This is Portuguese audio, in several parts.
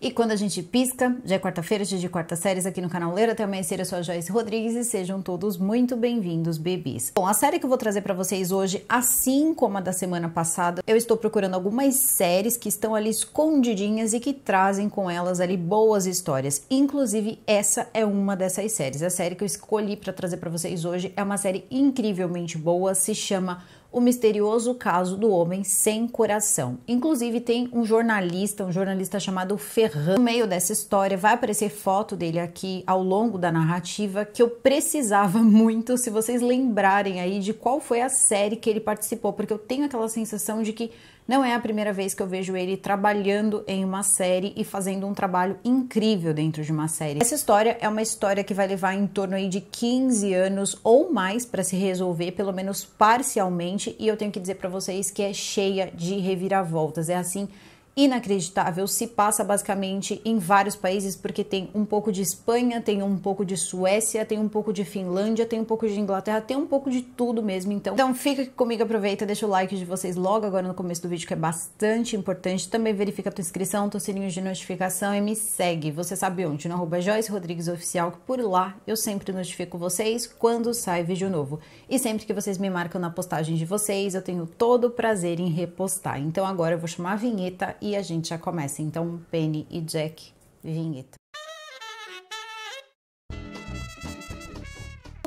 E quando a gente pisca, já é quarta-feira, dia de quarta séries aqui no canal Ler até amanhecer, eu sou a Joyce Rodrigues e sejam todos muito bem-vindos, bebês. Bom, a série que eu vou trazer para vocês hoje, assim como a da semana passada, eu estou procurando algumas séries que estão ali escondidinhas e que trazem com elas ali boas histórias. Inclusive, essa é uma dessas séries. A série que eu escolhi para trazer para vocês hoje é uma série incrivelmente boa, se chama o misterioso caso do homem sem coração. Inclusive tem um jornalista, um jornalista chamado Ferran, no meio dessa história, vai aparecer foto dele aqui ao longo da narrativa que eu precisava muito, se vocês lembrarem aí de qual foi a série que ele participou, porque eu tenho aquela sensação de que não é a primeira vez que eu vejo ele trabalhando em uma série e fazendo um trabalho incrível dentro de uma série. Essa história é uma história que vai levar em torno aí de 15 anos ou mais para se resolver, pelo menos parcialmente e eu tenho que dizer para vocês que é cheia de reviravoltas. É assim inacreditável, se passa basicamente em vários países, porque tem um pouco de Espanha, tem um pouco de Suécia, tem um pouco de Finlândia, tem um pouco de Inglaterra, tem um pouco de tudo mesmo, então. Então fica comigo, aproveita, deixa o like de vocês logo agora no começo do vídeo, que é bastante importante. Também verifica a tua inscrição, teu sininho de notificação e me segue. Você sabe onde? No arroba Joyce Rodrigues Oficial, que por lá eu sempre notifico vocês quando sai vídeo novo. E sempre que vocês me marcam na postagem de vocês, eu tenho todo o prazer em repostar. Então agora eu vou chamar a vinheta e a gente já começa. Então, Penny e Jack, vinheta.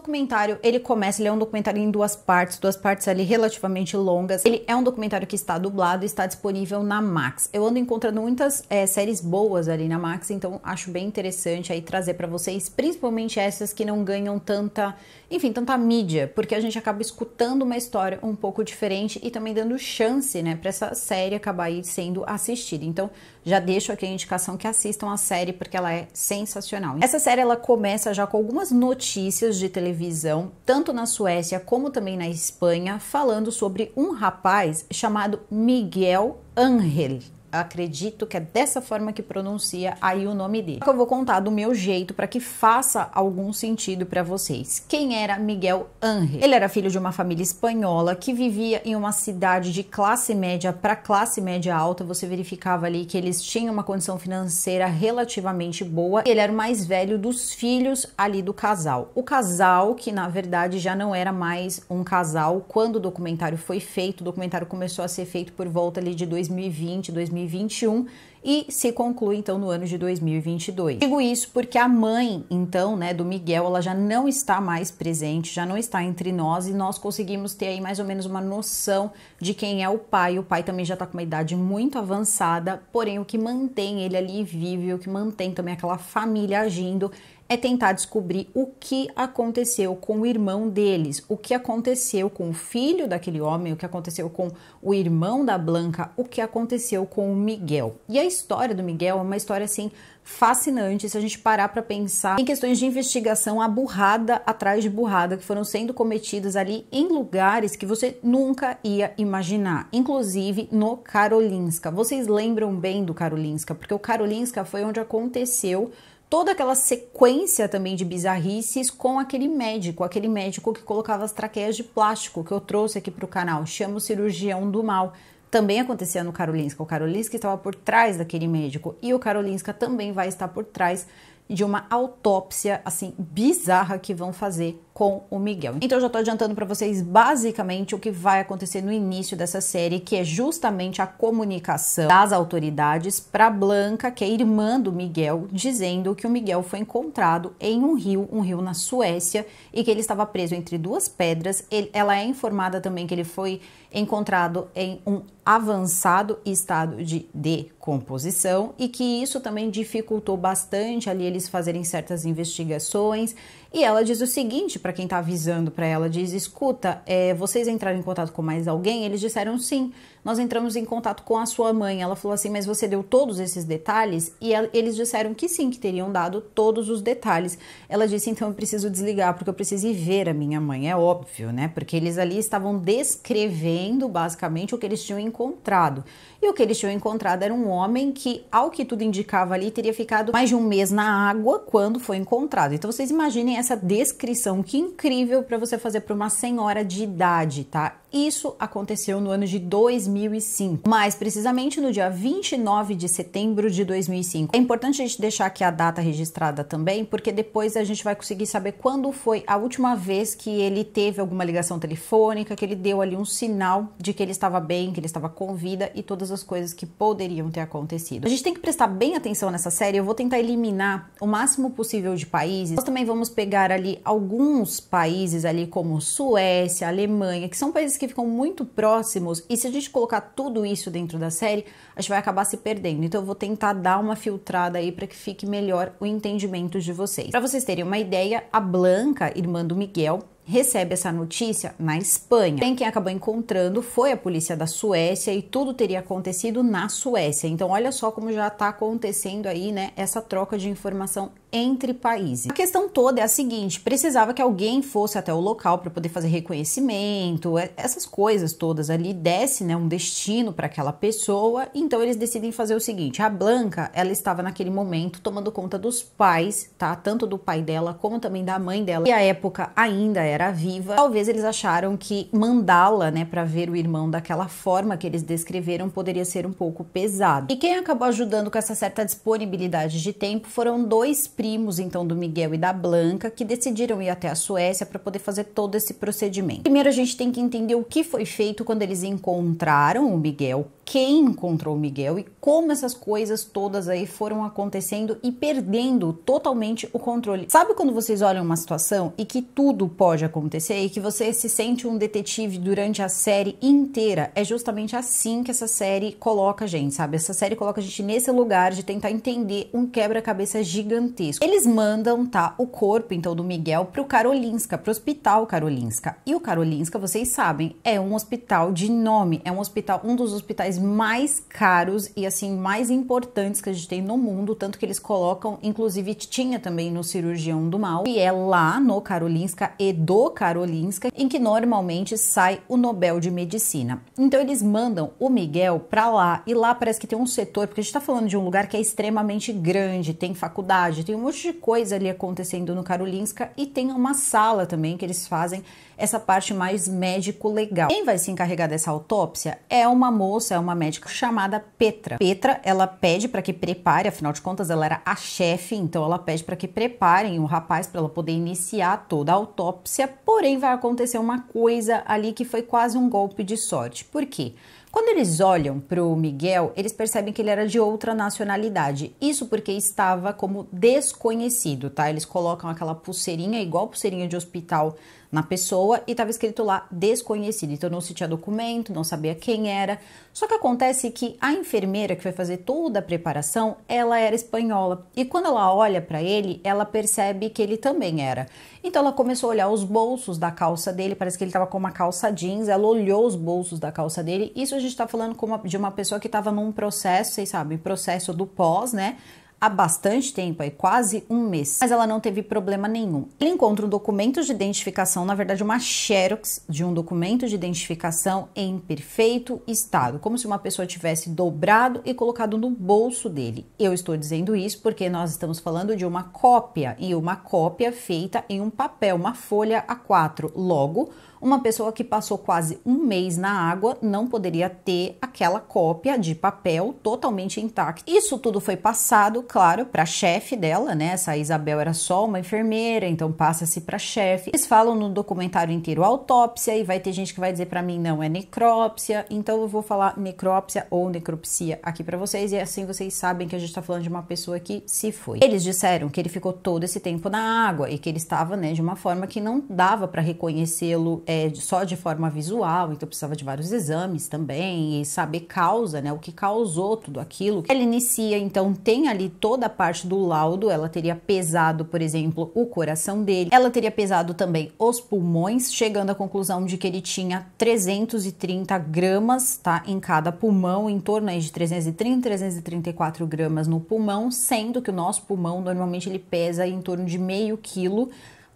documentário, ele começa, ele é um documentário em duas partes, duas partes ali relativamente longas. Ele é um documentário que está dublado e está disponível na Max. Eu ando encontrando muitas é, séries boas ali na Max, então acho bem interessante aí trazer para vocês, principalmente essas que não ganham tanta, enfim, tanta mídia, porque a gente acaba escutando uma história um pouco diferente e também dando chance, né, para essa série acabar aí sendo assistida. Então, já deixo aqui a indicação que assistam a série porque ela é sensacional. Essa série ela começa já com algumas notícias de televisão, tanto na Suécia como também na Espanha, falando sobre um rapaz chamado Miguel Angel acredito que é dessa forma que pronuncia aí o nome dele. eu vou contar do meu jeito para que faça algum sentido para vocês. Quem era Miguel Angel? Ele era filho de uma família espanhola que vivia em uma cidade de classe média para classe média alta. Você verificava ali que eles tinham uma condição financeira relativamente boa. Ele era o mais velho dos filhos ali do casal. O casal que na verdade já não era mais um casal quando o documentário foi feito. O documentário começou a ser feito por volta ali de 2020, 2020 2021 e se conclui então no ano de 2022. Digo isso porque a mãe, então, né, do Miguel, ela já não está mais presente, já não está entre nós e nós conseguimos ter aí mais ou menos uma noção de quem é o pai. O pai também já está com uma idade muito avançada, porém o que mantém ele ali vivo, o que mantém também aquela família agindo é tentar descobrir o que aconteceu com o irmão deles, o que aconteceu com o filho daquele homem, o que aconteceu com o irmão da Blanca, o que aconteceu com o Miguel. E a história do Miguel é uma história assim fascinante se a gente parar para pensar em questões de investigação, a burrada atrás de burrada que foram sendo cometidas ali em lugares que você nunca ia imaginar, inclusive no Karolinska. Vocês lembram bem do Karolinska, porque o Karolinska foi onde aconteceu toda aquela sequência também de bizarrices com aquele médico, aquele médico que colocava as traqueias de plástico que eu trouxe aqui para o canal, chama o cirurgião do mal. Também acontecia no Karolinska. O Karolinska estava por trás daquele médico e o Karolinska também vai estar por trás de uma autópsia assim bizarra que vão fazer com o Miguel. Então eu já estou adiantando para vocês basicamente o que vai acontecer no início dessa série, que é justamente a comunicação das autoridades para Blanca, que é irmã do Miguel, dizendo que o Miguel foi encontrado em um rio, um rio na Suécia, e que ele estava preso entre duas pedras. Ele, ela é informada também que ele foi encontrado em um avançado estado de decomposição e que isso também dificultou bastante ali eles fazerem certas investigações. E ela diz o seguinte para quem está avisando para ela, diz: escuta, é, vocês entraram em contato com mais alguém? Eles disseram sim. Nós entramos em contato com a sua mãe. Ela falou assim: mas você deu todos esses detalhes? E ela, eles disseram que sim, que teriam dado todos os detalhes. Ela disse: então eu preciso desligar porque eu preciso ir ver a minha mãe. É óbvio, né? Porque eles ali estavam descrevendo basicamente o que eles tinham encontrado. E o que eles tinham encontrado era um homem que, ao que tudo indicava ali, teria ficado mais de um mês na água quando foi encontrado. Então vocês imaginem essa descrição que incrível para você fazer para uma senhora de idade, tá? Isso aconteceu no ano de 2005, mais precisamente no dia 29 de setembro de 2005. É importante a gente deixar aqui a data registrada também, porque depois a gente vai conseguir saber quando foi a última vez que ele teve alguma ligação telefônica, que ele deu ali um sinal de que ele estava bem, que ele estava com vida e todas todas as coisas que poderiam ter acontecido. A gente tem que prestar bem atenção nessa série, eu vou tentar eliminar o máximo possível de países. Nós também vamos pegar ali alguns países ali como Suécia, Alemanha, que são países que ficam muito próximos e se a gente colocar tudo isso dentro da série, a gente vai acabar se perdendo. Então eu vou tentar dar uma filtrada aí para que fique melhor o entendimento de vocês. Para vocês terem uma ideia, a Blanca, irmã do Miguel, recebe essa notícia na Espanha. quem acabou encontrando foi a polícia da Suécia e tudo teria acontecido na Suécia. Então, olha só como já está acontecendo aí, né? Essa troca de informação entre países. A questão toda é a seguinte: precisava que alguém fosse até o local para poder fazer reconhecimento, é, essas coisas todas ali desce, né, um destino para aquela pessoa. Então eles decidem fazer o seguinte: a Blanca, ela estava naquele momento tomando conta dos pais, tá? Tanto do pai dela como também da mãe dela. E a época ainda era era viva, talvez eles acharam que mandá-la, né, para ver o irmão daquela forma que eles descreveram poderia ser um pouco pesado. E quem acabou ajudando com essa certa disponibilidade de tempo foram dois primos, então, do Miguel e da Blanca, que decidiram ir até a Suécia para poder fazer todo esse procedimento. Primeiro a gente tem que entender o que foi feito quando eles encontraram o Miguel quem encontrou Miguel e como essas coisas todas aí foram acontecendo e perdendo totalmente o controle. Sabe quando vocês olham uma situação e que tudo pode acontecer e que você se sente um detetive durante a série inteira? É justamente assim que essa série coloca a gente, sabe? Essa série coloca a gente nesse lugar de tentar entender um quebra-cabeça gigantesco. Eles mandam, tá, o corpo então do Miguel pro Karolinska, pro Hospital Karolinska. E o Karolinska, vocês sabem, é um hospital de nome, é um hospital, um dos hospitais mais caros e assim mais importantes que a gente tem no mundo, tanto que eles colocam, inclusive tinha também no cirurgião do mal, e é lá no Karolinska e do Karolinska em que normalmente sai o Nobel de Medicina. Então eles mandam o Miguel para lá e lá parece que tem um setor, porque a gente tá falando de um lugar que é extremamente grande, tem faculdade, tem um monte de coisa ali acontecendo no Karolinska e tem uma sala também que eles fazem essa parte mais médico-legal. Quem vai se encarregar dessa autópsia é uma moça, é uma médica chamada Petra. Petra, ela pede para que prepare, afinal de contas, ela era a chefe, então ela pede para que preparem o rapaz para ela poder iniciar toda a autópsia. Porém, vai acontecer uma coisa ali que foi quase um golpe de sorte. Por quê? Quando eles olham para o Miguel, eles percebem que ele era de outra nacionalidade. Isso porque estava como desconhecido, tá? Eles colocam aquela pulseirinha, igual pulseirinha de hospital na pessoa e estava escrito lá desconhecido. Então não se tinha documento, não sabia quem era. Só que acontece que a enfermeira que foi fazer toda a preparação, ela era espanhola. E quando ela olha para ele, ela percebe que ele também era. Então ela começou a olhar os bolsos da calça dele, parece que ele estava com uma calça jeans, ela olhou os bolsos da calça dele. Isso a gente está falando de uma pessoa que estava num processo, vocês sabem, processo do pós, né? há bastante tempo, aí, é quase um mês, mas ela não teve problema nenhum. Ele encontra um documento de identificação, na verdade, uma xerox de um documento de identificação em perfeito estado, como se uma pessoa tivesse dobrado e colocado no bolso dele. Eu estou dizendo isso porque nós estamos falando de uma cópia e uma cópia feita em um papel, uma folha A4. Logo, uma pessoa que passou quase um mês na água não poderia ter aquela cópia de papel totalmente intacta. Isso tudo foi passado, claro, para a chefe dela, né? Essa Isabel era só uma enfermeira, então passa-se para chefe. Eles falam no documentário inteiro autópsia e vai ter gente que vai dizer para mim não é necrópsia, então eu vou falar necrópsia ou necropsia aqui para vocês e é assim vocês sabem que a gente está falando de uma pessoa que se foi. Eles disseram que ele ficou todo esse tempo na água e que ele estava, né, de uma forma que não dava para reconhecê-lo é, só de forma visual, então precisava de vários exames também e saber causa, né, o que causou tudo aquilo. Ela inicia, então tem ali toda a parte do laudo, ela teria pesado, por exemplo, o coração dele, ela teria pesado também os pulmões, chegando à conclusão de que ele tinha 330 gramas, tá, em cada pulmão, em torno aí de 330, 334 gramas no pulmão, sendo que o nosso pulmão normalmente ele pesa em torno de meio quilo,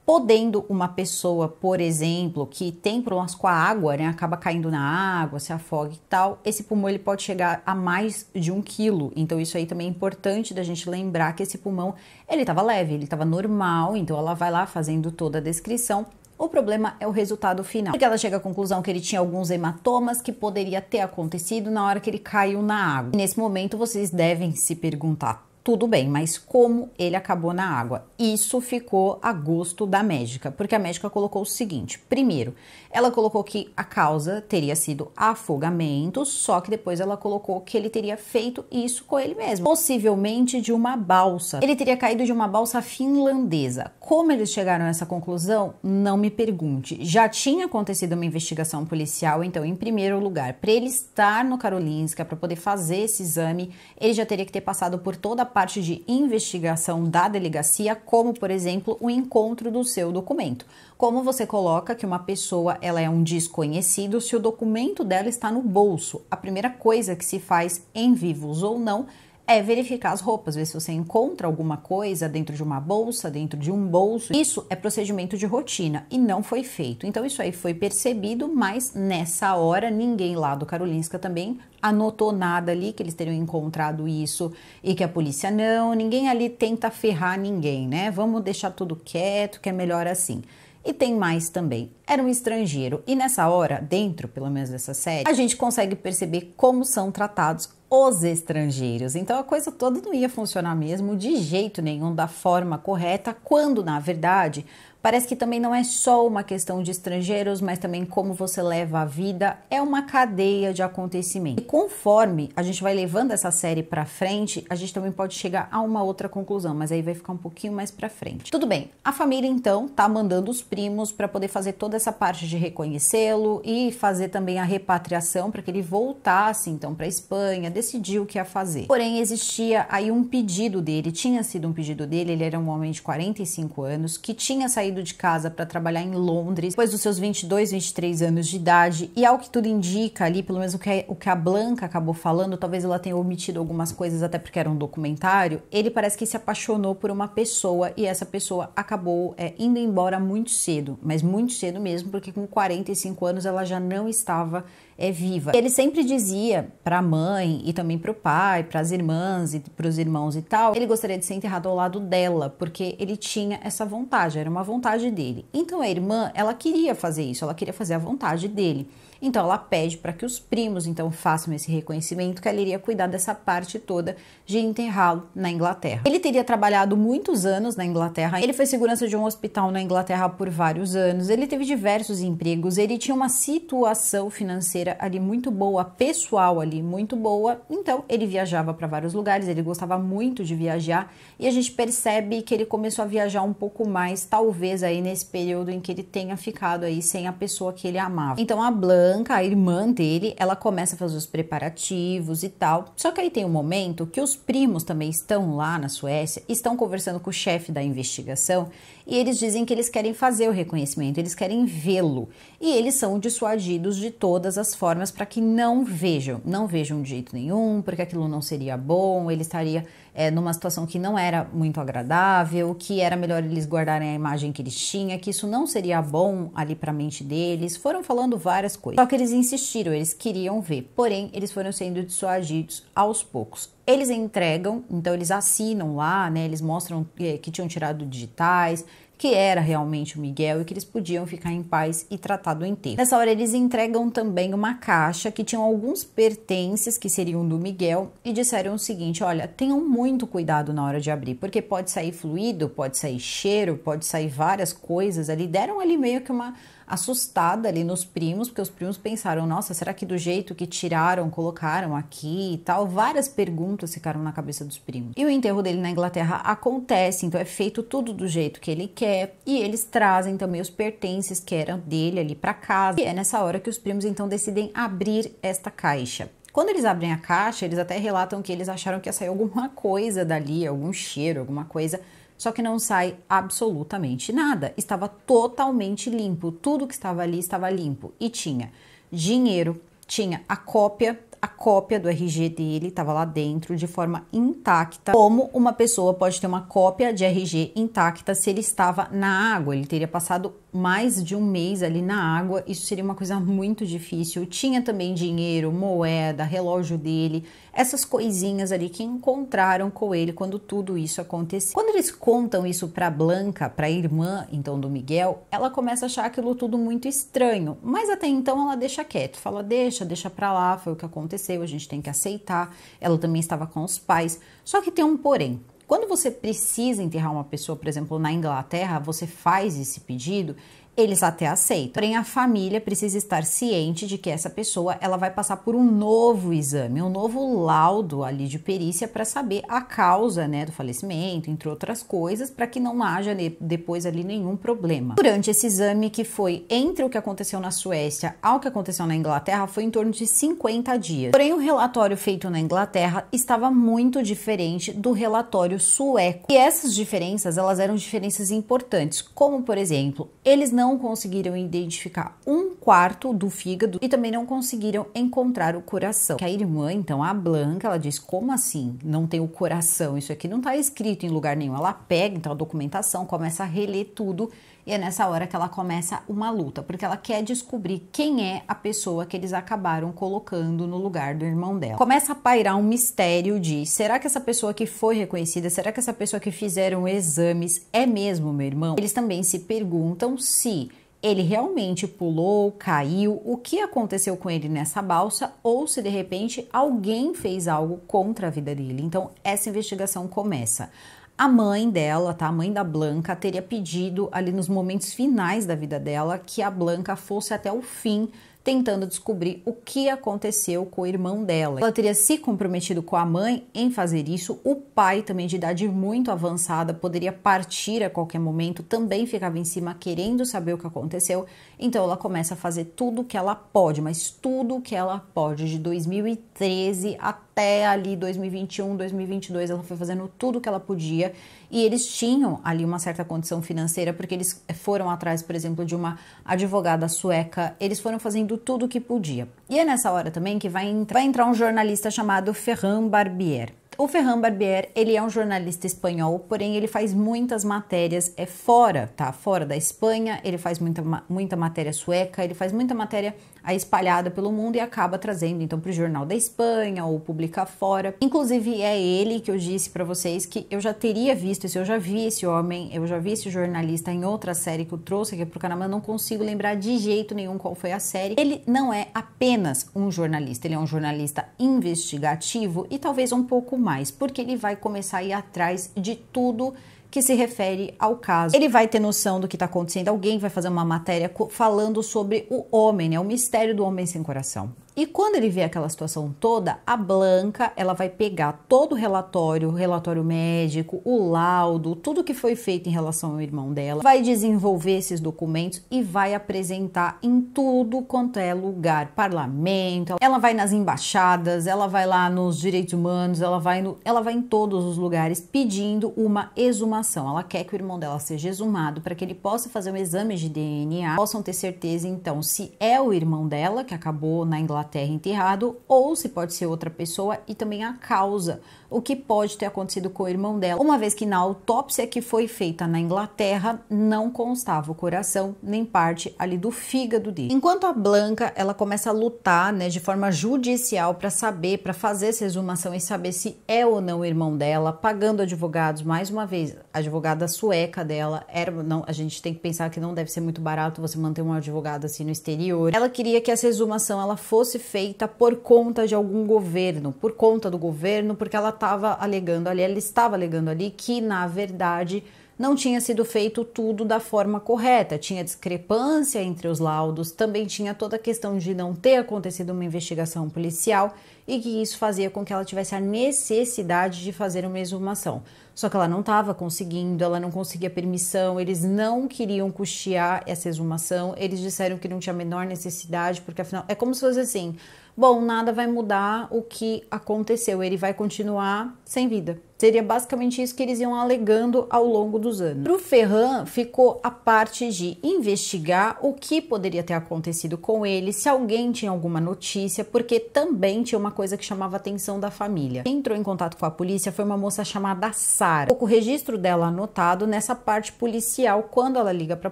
Podendo uma pessoa, por exemplo, que tem problemas com a água, né, acaba caindo na água, se afoga e tal, esse pulmão ele pode chegar a mais de um quilo. Então isso aí também é importante da gente lembrar que esse pulmão ele estava leve, ele estava normal. Então ela vai lá fazendo toda a descrição. O problema é o resultado final, porque ela chega à conclusão que ele tinha alguns hematomas que poderia ter acontecido na hora que ele caiu na água. E nesse momento vocês devem se perguntar tudo bem, mas como ele acabou na água? Isso ficou a gosto da médica, porque a médica colocou o seguinte: primeiro, ela colocou que a causa teria sido afogamento, só que depois ela colocou que ele teria feito isso com ele mesmo, possivelmente de uma balsa. Ele teria caído de uma balsa finlandesa. Como eles chegaram a essa conclusão? Não me pergunte. Já tinha acontecido uma investigação policial, então, em primeiro lugar, para ele estar no Karolinska, para poder fazer esse exame, ele já teria que ter passado por toda a parte de investigação da delegacia, como por exemplo o encontro do seu documento. Como você coloca que uma pessoa ela é um desconhecido se o documento dela está no bolso? A primeira coisa que se faz em vivos ou não é verificar as roupas, ver se você encontra alguma coisa dentro de uma bolsa, dentro de um bolso. Isso é procedimento de rotina e não foi feito. Então isso aí foi percebido, mas nessa hora ninguém lá do Karolinska também anotou nada ali que eles teriam encontrado isso e que a polícia não, ninguém ali tenta ferrar ninguém, né? Vamos deixar tudo quieto, que é melhor assim. E tem mais também. Era um estrangeiro e nessa hora, dentro pelo menos dessa série, a gente consegue perceber como são tratados os estrangeiros. Então a coisa toda não ia funcionar mesmo de jeito nenhum da forma correta, quando na verdade Parece que também não é só uma questão de estrangeiros, mas também como você leva a vida, é uma cadeia de acontecimentos. E conforme a gente vai levando essa série para frente, a gente também pode chegar a uma outra conclusão, mas aí vai ficar um pouquinho mais para frente. Tudo bem. A família então tá mandando os primos para poder fazer toda essa parte de reconhecê-lo e fazer também a repatriação para que ele voltasse então para Espanha, decidiu o que ia fazer. Porém, existia aí um pedido dele, tinha sido um pedido dele, ele era um homem de 45 anos que tinha saído saído de casa para trabalhar em Londres, depois dos seus 22, 23 anos de idade, e ao que tudo indica ali, pelo menos o que, o que a Blanca acabou falando, talvez ela tenha omitido algumas coisas até porque era um documentário, ele parece que se apaixonou por uma pessoa e essa pessoa acabou é, indo embora muito cedo, mas muito cedo mesmo, porque com 45 anos ela já não estava é viva. Ele sempre dizia para a mãe e também para o pai, para as irmãs e para os irmãos e tal, ele gostaria de ser enterrado ao lado dela, porque ele tinha essa vontade, era uma vontade dele. Então a irmã, ela queria fazer isso, ela queria fazer a vontade dele. Então ela pede para que os primos então façam esse reconhecimento que ela iria cuidar dessa parte toda de enterrá-lo na Inglaterra. Ele teria trabalhado muitos anos na Inglaterra. Ele foi segurança de um hospital na Inglaterra por vários anos. Ele teve diversos empregos. Ele tinha uma situação financeira ali muito boa, pessoal ali muito boa. Então ele viajava para vários lugares. Ele gostava muito de viajar e a gente percebe que ele começou a viajar um pouco mais, talvez aí nesse período em que ele tenha ficado aí sem a pessoa que ele amava. Então a Blanche a irmã dele, ela começa a fazer os preparativos e tal. Só que aí tem um momento que os primos também estão lá na Suécia, estão conversando com o chefe da investigação e eles dizem que eles querem fazer o reconhecimento, eles querem vê-lo. E eles são dissuadidos de todas as formas para que não vejam, não vejam de jeito nenhum, porque aquilo não seria bom, ele estaria é, numa situação que não era muito agradável, que era melhor eles guardarem a imagem que eles tinham, que isso não seria bom ali para a mente deles. Foram falando várias coisas. Só que eles insistiram, eles queriam ver. Porém, eles foram sendo dissuadidos aos poucos. Eles entregam, então eles assinam lá, né? Eles mostram que, é, que tinham tirado digitais, que era realmente o Miguel e que eles podiam ficar em paz e tratar do enterro. Nessa hora, eles entregam também uma caixa que tinha alguns pertences que seriam do Miguel e disseram o seguinte: olha, tenham muito cuidado na hora de abrir, porque pode sair fluido, pode sair cheiro, pode sair várias coisas ali. Deram ali meio que uma assustada ali nos primos, porque os primos pensaram: nossa, será que do jeito que tiraram, colocaram aqui e tal? Várias perguntas ficaram na cabeça dos primos. E o enterro dele na Inglaterra acontece, então é feito tudo do jeito que ele quer e eles trazem também os pertences que eram dele ali para casa. E é nessa hora que os primos então decidem abrir esta caixa. Quando eles abrem a caixa, eles até relatam que eles acharam que ia sair alguma coisa dali, algum cheiro, alguma coisa só que não sai absolutamente nada. Estava totalmente limpo, tudo que estava ali estava limpo e tinha dinheiro, tinha a cópia a cópia do RG dele estava lá dentro de forma intacta. Como uma pessoa pode ter uma cópia de RG intacta se ele estava na água? Ele teria passado mais de um mês ali na água, isso seria uma coisa muito difícil. Tinha também dinheiro, moeda, relógio dele, essas coisinhas ali que encontraram com ele quando tudo isso aconteceu. Quando eles contam isso para Blanca, para a irmã então do Miguel, ela começa a achar aquilo tudo muito estranho, mas até então ela deixa quieto, fala deixa, deixa para lá, foi o que aconteceu aconteceu, a gente tem que aceitar. Ela também estava com os pais. Só que tem um porém. Quando você precisa enterrar uma pessoa, por exemplo, na Inglaterra, você faz esse pedido eles até aceitam. Porém, a família precisa estar ciente de que essa pessoa ela vai passar por um novo exame, um novo laudo ali de perícia para saber a causa né, do falecimento, entre outras coisas, para que não haja depois ali nenhum problema. Durante esse exame, que foi entre o que aconteceu na Suécia ao que aconteceu na Inglaterra, foi em torno de 50 dias. Porém, o relatório feito na Inglaterra estava muito diferente do relatório sueco. E essas diferenças, elas eram diferenças importantes, como por exemplo, eles não não conseguiram identificar um quarto do fígado e também não conseguiram encontrar o coração. Que a irmã, então, a Blanca, ela diz: como assim não tem o coração? Isso aqui não está escrito em lugar nenhum. Ela pega então a documentação, começa a reler tudo e é nessa hora que ela começa uma luta, porque ela quer descobrir quem é a pessoa que eles acabaram colocando no lugar do irmão dela. Começa a pairar um mistério de: será que essa pessoa que foi reconhecida, será que essa pessoa que fizeram exames é mesmo meu irmão? Eles também se perguntam se ele realmente pulou, caiu, o que aconteceu com ele nessa balsa ou se de repente alguém fez algo contra a vida dele. Então, essa investigação começa a mãe dela, tá? A mãe da Blanca teria pedido ali nos momentos finais da vida dela que a Blanca fosse até o fim tentando descobrir o que aconteceu com o irmão dela. Ela teria se comprometido com a mãe em fazer isso. O pai, também de idade muito avançada, poderia partir a qualquer momento, também ficava em cima querendo saber o que aconteceu. Então ela começa a fazer tudo o que ela pode, mas tudo o que ela pode de 2013 até até ali 2021, 2022, ela foi fazendo tudo o que ela podia e eles tinham ali uma certa condição financeira, porque eles foram atrás, por exemplo, de uma advogada sueca, eles foram fazendo tudo o que podia. E é nessa hora também que vai, vai entrar um jornalista chamado Ferran Barbier. O Ferran Barbier, ele é um jornalista espanhol, porém ele faz muitas matérias é fora, tá? Fora da Espanha, ele faz muita, muita matéria sueca, ele faz muita matéria espalhada pelo mundo e acaba trazendo então para o Jornal da Espanha ou publica fora. Inclusive é ele que eu disse para vocês que eu já teria visto esse, eu já vi esse homem, eu já vi esse jornalista em outra série que eu trouxe aqui pro canal, mas eu não consigo lembrar de jeito nenhum qual foi a série. Ele não é apenas um jornalista, ele é um jornalista investigativo e talvez um pouco mais, porque ele vai começar a ir atrás de tudo que se refere ao caso. Ele vai ter noção do que está acontecendo. Alguém vai fazer uma matéria falando sobre o homem, né? o mistério do homem sem coração. E quando ele vê aquela situação toda, a Blanca ela vai pegar todo o relatório, o relatório médico, o laudo, tudo que foi feito em relação ao irmão dela, vai desenvolver esses documentos e vai apresentar em tudo quanto é lugar, parlamento, ela vai nas embaixadas, ela vai lá nos direitos humanos, ela vai, no, ela vai em todos os lugares pedindo uma exumação. Ela quer que o irmão dela seja exumado para que ele possa fazer um exame de DNA, possam ter certeza então se é o irmão dela que acabou na Inglaterra terra enterrado, ou se pode ser outra pessoa e também a causa o que pode ter acontecido com o irmão dela, uma vez que na autópsia que foi feita na Inglaterra não constava o coração nem parte ali do fígado dele. Enquanto a Blanca, ela começa a lutar, né, de forma judicial para saber, para fazer essa exumação e saber se é ou não o irmão dela, pagando advogados mais uma vez, a advogada sueca dela era não, a gente tem que pensar que não deve ser muito barato você manter um advogado assim no exterior. Ela queria que essa exumação ela fosse feita por conta de algum governo, por conta do governo, porque ela estava alegando ali, ela estava alegando ali que na verdade não tinha sido feito tudo da forma correta, tinha discrepância entre os laudos, também tinha toda a questão de não ter acontecido uma investigação policial e que isso fazia com que ela tivesse a necessidade de fazer uma exumação. Só que ela não estava conseguindo, ela não conseguia permissão, eles não queriam custear essa exumação, eles disseram que não tinha a menor necessidade, porque afinal é como se fosse assim: Bom, nada vai mudar o que aconteceu, ele vai continuar sem vida. Seria basicamente isso que eles iam alegando ao longo dos anos. Para o Ferran, ficou a parte de investigar o que poderia ter acontecido com ele, se alguém tinha alguma notícia, porque também tinha uma coisa que chamava a atenção da família. Quem entrou em contato com a polícia foi uma moça chamada Sara. o registro dela anotado nessa parte policial, quando ela liga para a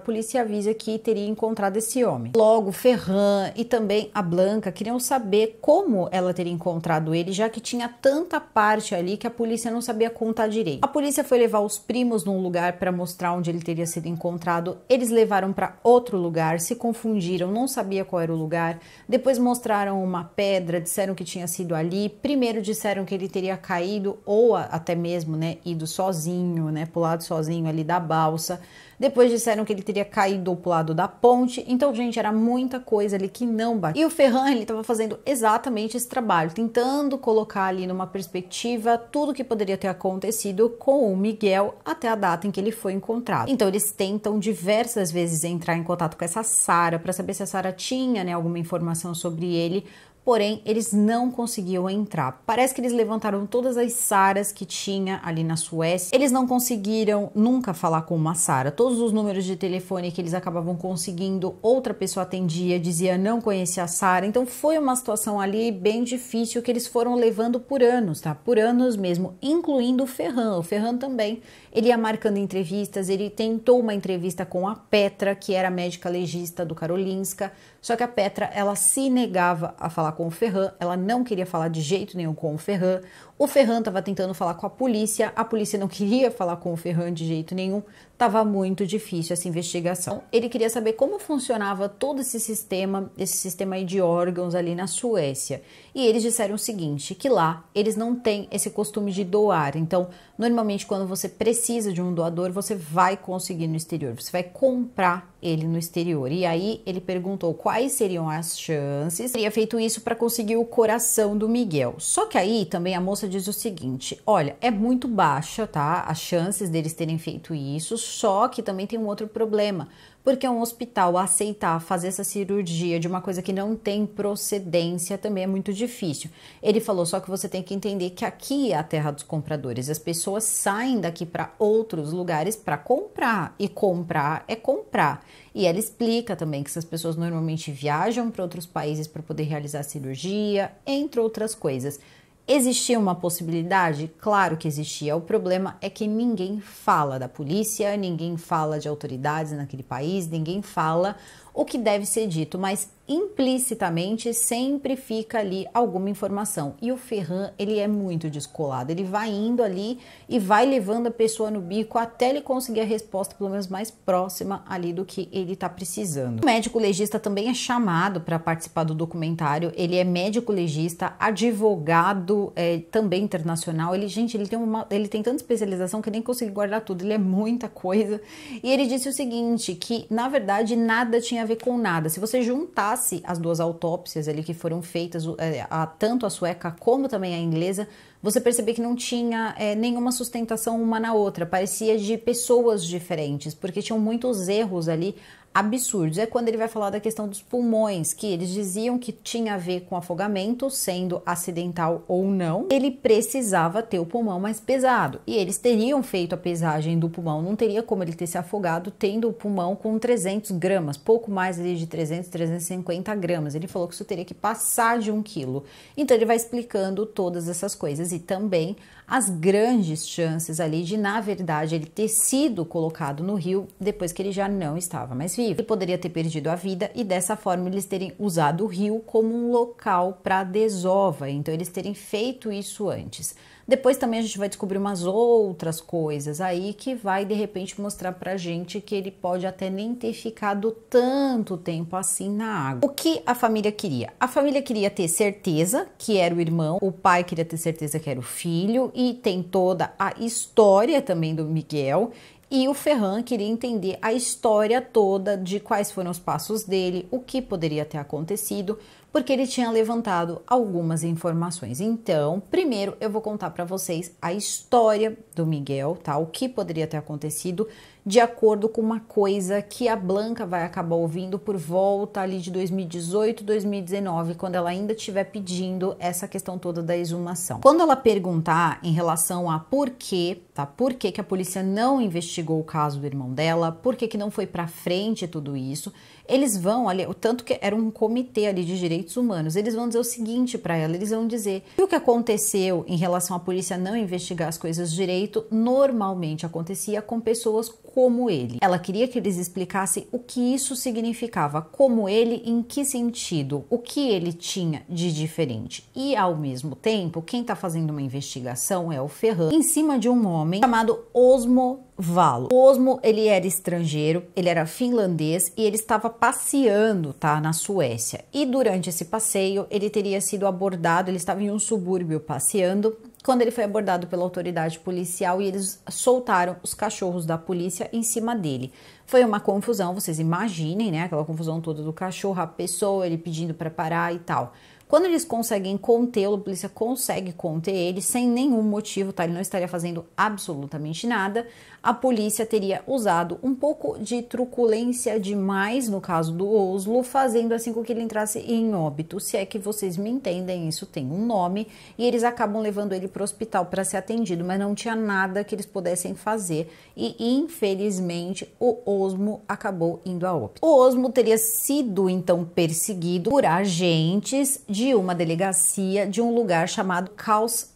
polícia e avisa que teria encontrado esse homem. Logo, Ferran e também a Blanca queriam saber como ela teria encontrado ele, já que tinha tanta parte ali que a polícia não sabia sabia contar direito. A polícia foi levar os primos num lugar para mostrar onde ele teria sido encontrado. Eles levaram para outro lugar, se confundiram, não sabia qual era o lugar. Depois mostraram uma pedra, disseram que tinha sido ali. Primeiro disseram que ele teria caído ou até mesmo, né, ido sozinho, né, pulado sozinho ali da balsa. Depois disseram que ele teria caído pro lado da ponte. Então, gente, era muita coisa ali que não batia. E o Ferran, ele estava fazendo exatamente esse trabalho, tentando colocar ali numa perspectiva tudo que poderia ter acontecido com o Miguel até a data em que ele foi encontrado. Então, eles tentam diversas vezes entrar em contato com essa Sara para saber se a Sara tinha, né, alguma informação sobre ele porém eles não conseguiam entrar. Parece que eles levantaram todas as saras que tinha ali na Suécia. Eles não conseguiram nunca falar com uma sara. Todos os números de telefone que eles acabavam conseguindo, outra pessoa atendia, dizia não conhecia a sara. Então foi uma situação ali bem difícil que eles foram levando por anos, tá? Por anos mesmo, incluindo o Ferran. O Ferran também, ele ia marcando entrevistas, ele tentou uma entrevista com a Petra, que era médica legista do Karolinska, só que a Petra, ela se negava a falar falar com o Ferran, ela não queria falar de jeito nenhum com o Ferran. O Ferran estava tentando falar com a polícia, a polícia não queria falar com o Ferran de jeito nenhum, estava muito difícil essa investigação. Ele queria saber como funcionava todo esse sistema, esse sistema de órgãos ali na Suécia. E eles disseram o seguinte, que lá eles não têm esse costume de doar. Então, normalmente quando você precisa de um doador, você vai conseguir no exterior, você vai comprar ele no exterior. E aí ele perguntou quais seriam as chances. Teria feito isso para conseguir o coração do Miguel. Só que aí também a moça diz o seguinte: olha, é muito baixa, tá? As chances deles terem feito isso, só que também tem um outro problema, porque é um hospital aceitar fazer essa cirurgia de uma coisa que não tem procedência também é muito difícil. Ele falou só que você tem que entender que aqui é a terra dos compradores, as pessoas saem daqui para outros lugares para comprar e comprar é comprar. E ela explica também que essas pessoas normalmente viajam para outros países para poder realizar cirurgia, entre outras coisas. Existia uma possibilidade? Claro que existia. O problema é que ninguém fala da polícia, ninguém fala de autoridades naquele país, ninguém fala o que deve ser dito, mas implicitamente sempre fica ali alguma informação. E o Ferran, ele é muito descolado, ele vai indo ali e vai levando a pessoa no bico até ele conseguir a resposta, pelo menos mais próxima ali do que ele está precisando. O médico legista também é chamado para participar do documentário, ele é médico legista, advogado é, também internacional. Ele, gente, ele tem, uma, ele tem tanta especialização que nem consegui guardar tudo, ele é muita coisa. E ele disse o seguinte: que na verdade nada tinha a ver com nada. Se você juntasse as duas autópsias ali que foram feitas, eh, a, tanto a sueca como também a inglesa, você percebeu que não tinha é, nenhuma sustentação uma na outra, parecia de pessoas diferentes, porque tinham muitos erros ali absurdos é quando ele vai falar da questão dos pulmões, que eles diziam que tinha a ver com afogamento, sendo acidental ou não. Ele precisava ter o pulmão mais pesado e eles teriam feito a pesagem do pulmão, não teria como ele ter se afogado tendo o pulmão com 300 gramas, pouco mais ali de 300, 350 gramas. Ele falou que isso teria que passar de um quilo. Então ele vai explicando todas essas coisas e também as grandes chances ali de, na verdade, ele ter sido colocado no rio depois que ele já não estava mais vivo possível, ele poderia ter perdido a vida e dessa forma eles terem usado o rio como um local para desova, então eles terem feito isso antes. Depois também a gente vai descobrir umas outras coisas aí que vai de repente mostrar pra gente que ele pode até nem ter ficado tanto tempo assim na água. O que a família queria? A família queria ter certeza que era o irmão, o pai queria ter certeza que era o filho e tem toda a história também do Miguel e o Ferran queria entender a história toda de quais foram os passos dele, o que poderia ter acontecido, porque ele tinha levantado algumas informações. Então, primeiro eu vou contar para vocês a história do Miguel, tá? O que poderia ter acontecido de acordo com uma coisa que a Blanca vai acabar ouvindo por volta ali de 2018, 2019, quando ela ainda estiver pedindo essa questão toda da exumação. Quando ela perguntar em relação a por quê, tá? Por que, que a polícia não investigou o caso do irmão dela? Por que, que não foi para frente tudo isso? Eles vão ali, tanto que era um comitê ali de direitos humanos, eles vão dizer o seguinte para ela, eles vão dizer que o que aconteceu em relação à polícia não investigar as coisas direito, normalmente acontecia com pessoas como ele. Ela queria que eles explicassem o que isso significava, como ele, em que sentido, o que ele tinha de diferente. E ao mesmo tempo, quem está fazendo uma investigação é o Ferran, em cima de um homem chamado Osmo Valo. Osmo, ele era estrangeiro, ele era finlandês e ele estava passeando, tá, na Suécia. E durante esse passeio, ele teria sido abordado, ele estava em um subúrbio passeando quando ele foi abordado pela autoridade policial e eles soltaram os cachorros da polícia em cima dele. Foi uma confusão, vocês imaginem, né? Aquela confusão toda do cachorro, a pessoa, ele pedindo para parar e tal. Quando eles conseguem contê-lo, a polícia consegue conter ele sem nenhum motivo, tá? Ele não estaria fazendo absolutamente nada. A polícia teria usado um pouco de truculência demais no caso do Oslo, fazendo assim com que ele entrasse em óbito. Se é que vocês me entendem, isso tem um nome, e eles acabam levando ele para o hospital para ser atendido, mas não tinha nada que eles pudessem fazer. E infelizmente o Osmo acabou indo a óbito. O Osmo teria sido então perseguido por agentes de invadiu uma delegacia de um lugar chamado Caos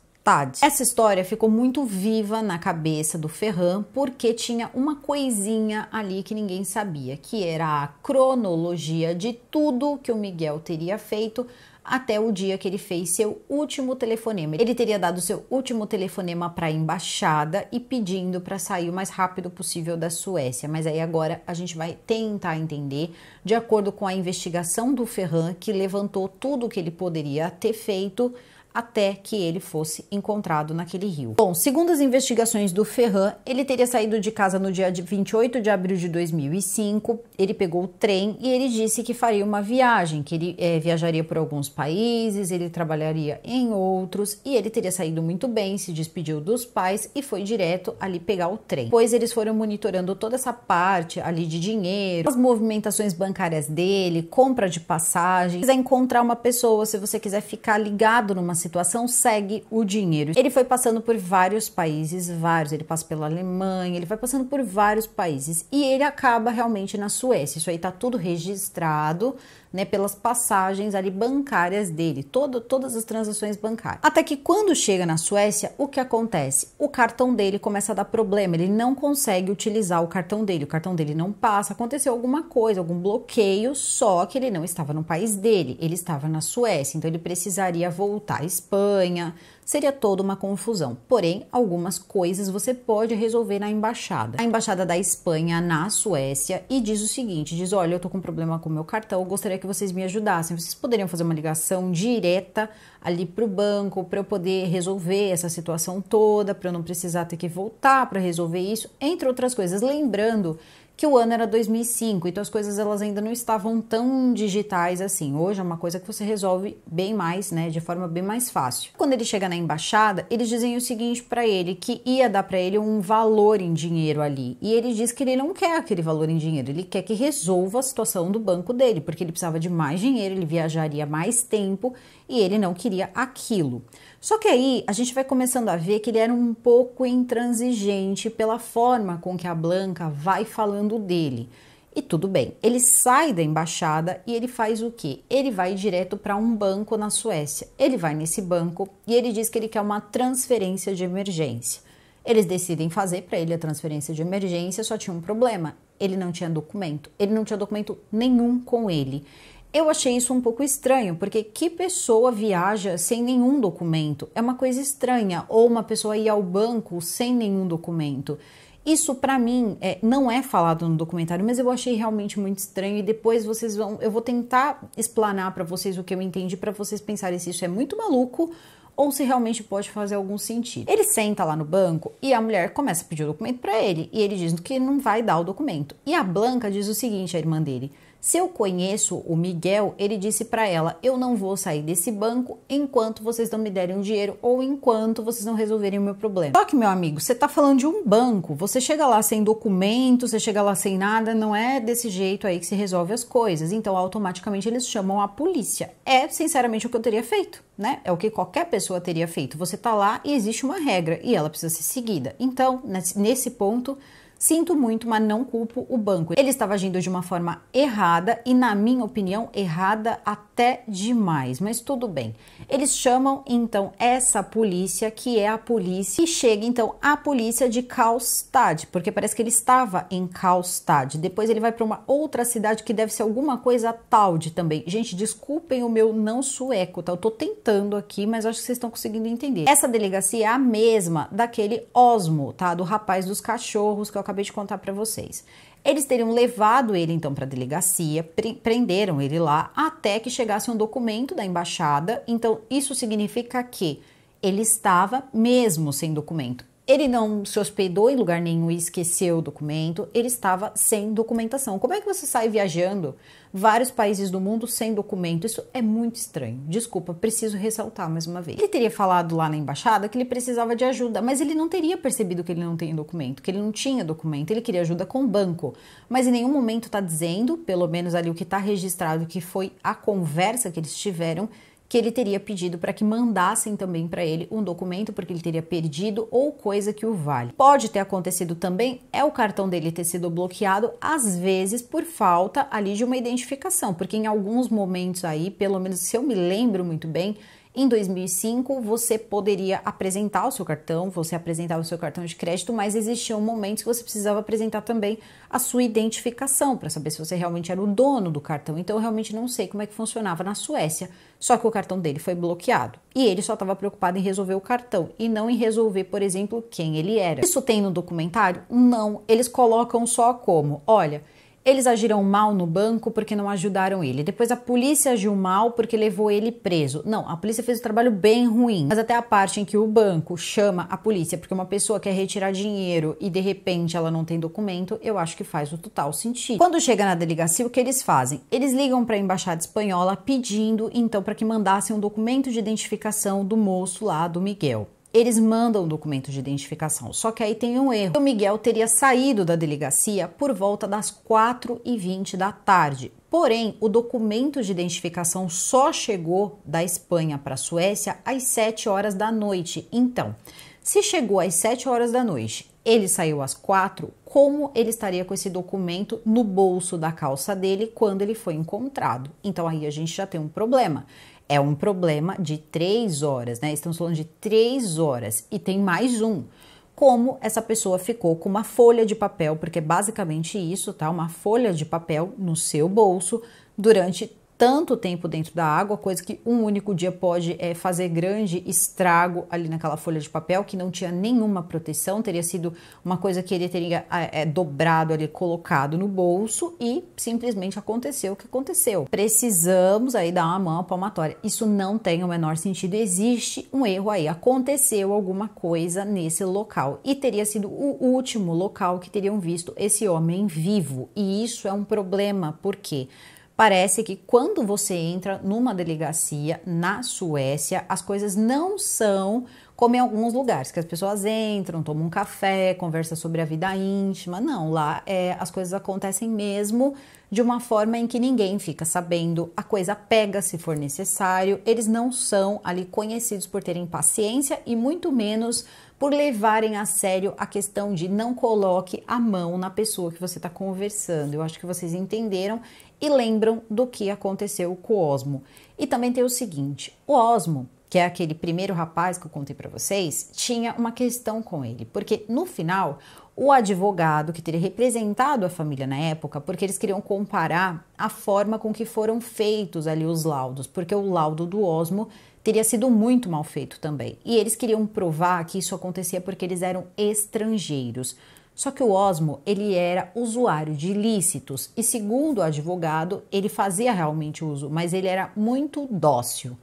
essa história ficou muito viva na cabeça do Ferran porque tinha uma coisinha ali que ninguém sabia, que era a cronologia de tudo que o Miguel teria feito até o dia que ele fez seu último telefonema. Ele teria dado seu último telefonema para a embaixada e pedindo para sair o mais rápido possível da Suécia. Mas aí agora a gente vai tentar entender, de acordo com a investigação do Ferran, que levantou tudo o que ele poderia ter feito até que ele fosse encontrado naquele rio. Bom, segundo as investigações do Ferran, ele teria saído de casa no dia 28 de abril de 2005. Ele pegou o trem e ele disse que faria uma viagem, que ele é, viajaria por alguns países, ele trabalharia em outros e ele teria saído muito bem, se despediu dos pais e foi direto ali pegar o trem. Pois eles foram monitorando toda essa parte ali de dinheiro, as movimentações bancárias dele, compra de passagem. Se quiser encontrar uma pessoa, se você quiser ficar ligado numa situação, segue o dinheiro. Ele foi passando por vários países, vários. Ele passa pela Alemanha, ele vai passando por vários países e ele acaba realmente na Suécia. Isso aí tá tudo registrado né, pelas passagens ali bancárias dele, todo, todas as transações bancárias. Até que quando chega na Suécia, o que acontece? O cartão dele começa a dar problema, ele não consegue utilizar o cartão dele, o cartão dele não passa, aconteceu alguma coisa, algum bloqueio, só que ele não estava no país dele, ele estava na Suécia, então ele precisaria voltar à Espanha, seria toda uma confusão. Porém, algumas coisas você pode resolver na embaixada. A embaixada da Espanha na Suécia e diz o seguinte: diz: "Olha, eu tô com um problema com o meu cartão, gostaria que vocês me ajudassem. Vocês poderiam fazer uma ligação direta ali pro banco para eu poder resolver essa situação toda, para eu não precisar ter que voltar para resolver isso, entre outras coisas, lembrando que o ano era 2005, então as coisas elas ainda não estavam tão digitais assim. Hoje é uma coisa que você resolve bem mais, né, de forma bem mais fácil. Quando ele chega na embaixada, eles dizem o seguinte para ele, que ia dar para ele um valor em dinheiro ali. E ele diz que ele não quer aquele valor em dinheiro, ele quer que resolva a situação do banco dele, porque ele precisava de mais dinheiro, ele viajaria mais tempo e ele não queria aquilo. Só que aí a gente vai começando a ver que ele era um pouco intransigente pela forma com que a Blanca vai falando dele. E tudo bem, ele sai da embaixada e ele faz o quê? Ele vai direto para um banco na Suécia. Ele vai nesse banco e ele diz que ele quer uma transferência de emergência. Eles decidem fazer para ele a transferência de emergência, só tinha um problema: ele não tinha documento. Ele não tinha documento nenhum com ele. Eu achei isso um pouco estranho, porque que pessoa viaja sem nenhum documento? É uma coisa estranha. Ou uma pessoa ir ao banco sem nenhum documento. Isso para mim é, não é falado no documentário, mas eu achei realmente muito estranho e depois vocês vão, eu vou tentar explanar para vocês o que eu entendi para vocês pensarem se isso é muito maluco ou se realmente pode fazer algum sentido. Ele senta lá no banco e a mulher começa a pedir o documento para ele e ele diz que não vai dar o documento. E a Blanca diz o seguinte à irmã dele: se eu conheço o Miguel, ele disse para ela: Eu não vou sair desse banco enquanto vocês não me derem o dinheiro ou enquanto vocês não resolverem o meu problema. Só que, meu amigo, você tá falando de um banco, você chega lá sem documento, você chega lá sem nada, não é desse jeito aí que se resolve as coisas. Então, automaticamente eles chamam a polícia. É, sinceramente, o que eu teria feito, né? É o que qualquer pessoa teria feito. Você tá lá e existe uma regra e ela precisa ser seguida. Então, nesse ponto, Sinto muito, mas não culpo o banco. Ele estava agindo de uma forma errada e, na minha opinião, errada até demais, mas tudo bem. Eles chamam então essa polícia, que é a polícia, e chega então a polícia de Karlstad, porque parece que ele estava em Karlstad. Depois ele vai para uma outra cidade que deve ser alguma coisa de também. Gente, desculpem o meu não sueco, tá? Eu tô tentando aqui, mas acho que vocês estão conseguindo entender. Essa delegacia é a mesma daquele Osmo, tá? Do rapaz dos cachorros que eu acabei de contar para vocês. Eles teriam levado ele então para a delegacia, prenderam ele lá até que chegasse um documento da embaixada. Então isso significa que ele estava mesmo sem documento. Ele não se hospedou em lugar nenhum e esqueceu o documento, ele estava sem documentação. Como é que você sai viajando vários países do mundo sem documento. Isso é muito estranho. Desculpa, preciso ressaltar mais uma vez. Ele teria falado lá na embaixada que ele precisava de ajuda, mas ele não teria percebido que ele não tem documento, que ele não tinha documento, ele queria ajuda com o banco. Mas em nenhum momento está dizendo, pelo menos ali o que está registrado, que foi a conversa que eles tiveram, que ele teria pedido para que mandassem também para ele um documento porque ele teria perdido ou coisa que o vale. Pode ter acontecido também é o cartão dele ter sido bloqueado às vezes por falta ali de uma identificação, porque em alguns momentos aí, pelo menos se eu me lembro muito bem, em 2005, você poderia apresentar o seu cartão, você apresentava o seu cartão de crédito, mas existiam momentos que você precisava apresentar também a sua identificação para saber se você realmente era o dono do cartão. Então, eu realmente não sei como é que funcionava na Suécia, só que o cartão dele foi bloqueado e ele só estava preocupado em resolver o cartão e não em resolver, por exemplo, quem ele era. Isso tem no documentário? Não, eles colocam só como: olha eles agiram mal no banco porque não ajudaram ele. Depois a polícia agiu mal porque levou ele preso. Não, a polícia fez um trabalho bem ruim. Mas até a parte em que o banco chama a polícia porque uma pessoa quer retirar dinheiro e de repente ela não tem documento, eu acho que faz o total sentido. Quando chega na delegacia, o que eles fazem? Eles ligam para a embaixada espanhola pedindo então para que mandassem um documento de identificação do moço lá do Miguel eles mandam o documento de identificação. Só que aí tem um erro. O Miguel teria saído da delegacia por volta das 4h20 da tarde. Porém, o documento de identificação só chegou da Espanha para a Suécia às 7 horas da noite. Então, se chegou às 7 horas da noite, ele saiu às 4, como ele estaria com esse documento no bolso da calça dele quando ele foi encontrado? Então aí a gente já tem um problema é um problema de três horas, né? Estamos falando de três horas e tem mais um. Como essa pessoa ficou com uma folha de papel, porque é basicamente isso, tá? Uma folha de papel no seu bolso durante tanto tempo dentro da água, coisa que um único dia pode é, fazer grande estrago ali naquela folha de papel, que não tinha nenhuma proteção, teria sido uma coisa que ele teria é, dobrado ali, colocado no bolso e simplesmente aconteceu o que aconteceu. Precisamos aí dar uma mão à palmatória. Isso não tem o menor sentido, existe um erro aí, aconteceu alguma coisa nesse local e teria sido o último local que teriam visto esse homem vivo e isso é um problema, porque quê? Parece que quando você entra numa delegacia na Suécia, as coisas não são como em alguns lugares, que as pessoas entram, tomam um café, conversam sobre a vida íntima. Não, lá é, as coisas acontecem mesmo de uma forma em que ninguém fica sabendo, a coisa pega se for necessário. Eles não são ali conhecidos por terem paciência e muito menos por levarem a sério a questão de não coloque a mão na pessoa que você está conversando. Eu acho que vocês entenderam e lembram do que aconteceu com o Osmo. E também tem o seguinte: o Osmo, que é aquele primeiro rapaz que eu contei para vocês, tinha uma questão com ele, porque no final o advogado que teria representado a família na época, porque eles queriam comparar a forma com que foram feitos ali os laudos, porque o laudo do Osmo teria sido muito mal feito também. E eles queriam provar que isso acontecia porque eles eram estrangeiros. Só que o Osmo, ele era usuário de ilícitos e segundo o advogado, ele fazia realmente uso, mas ele era muito dócil.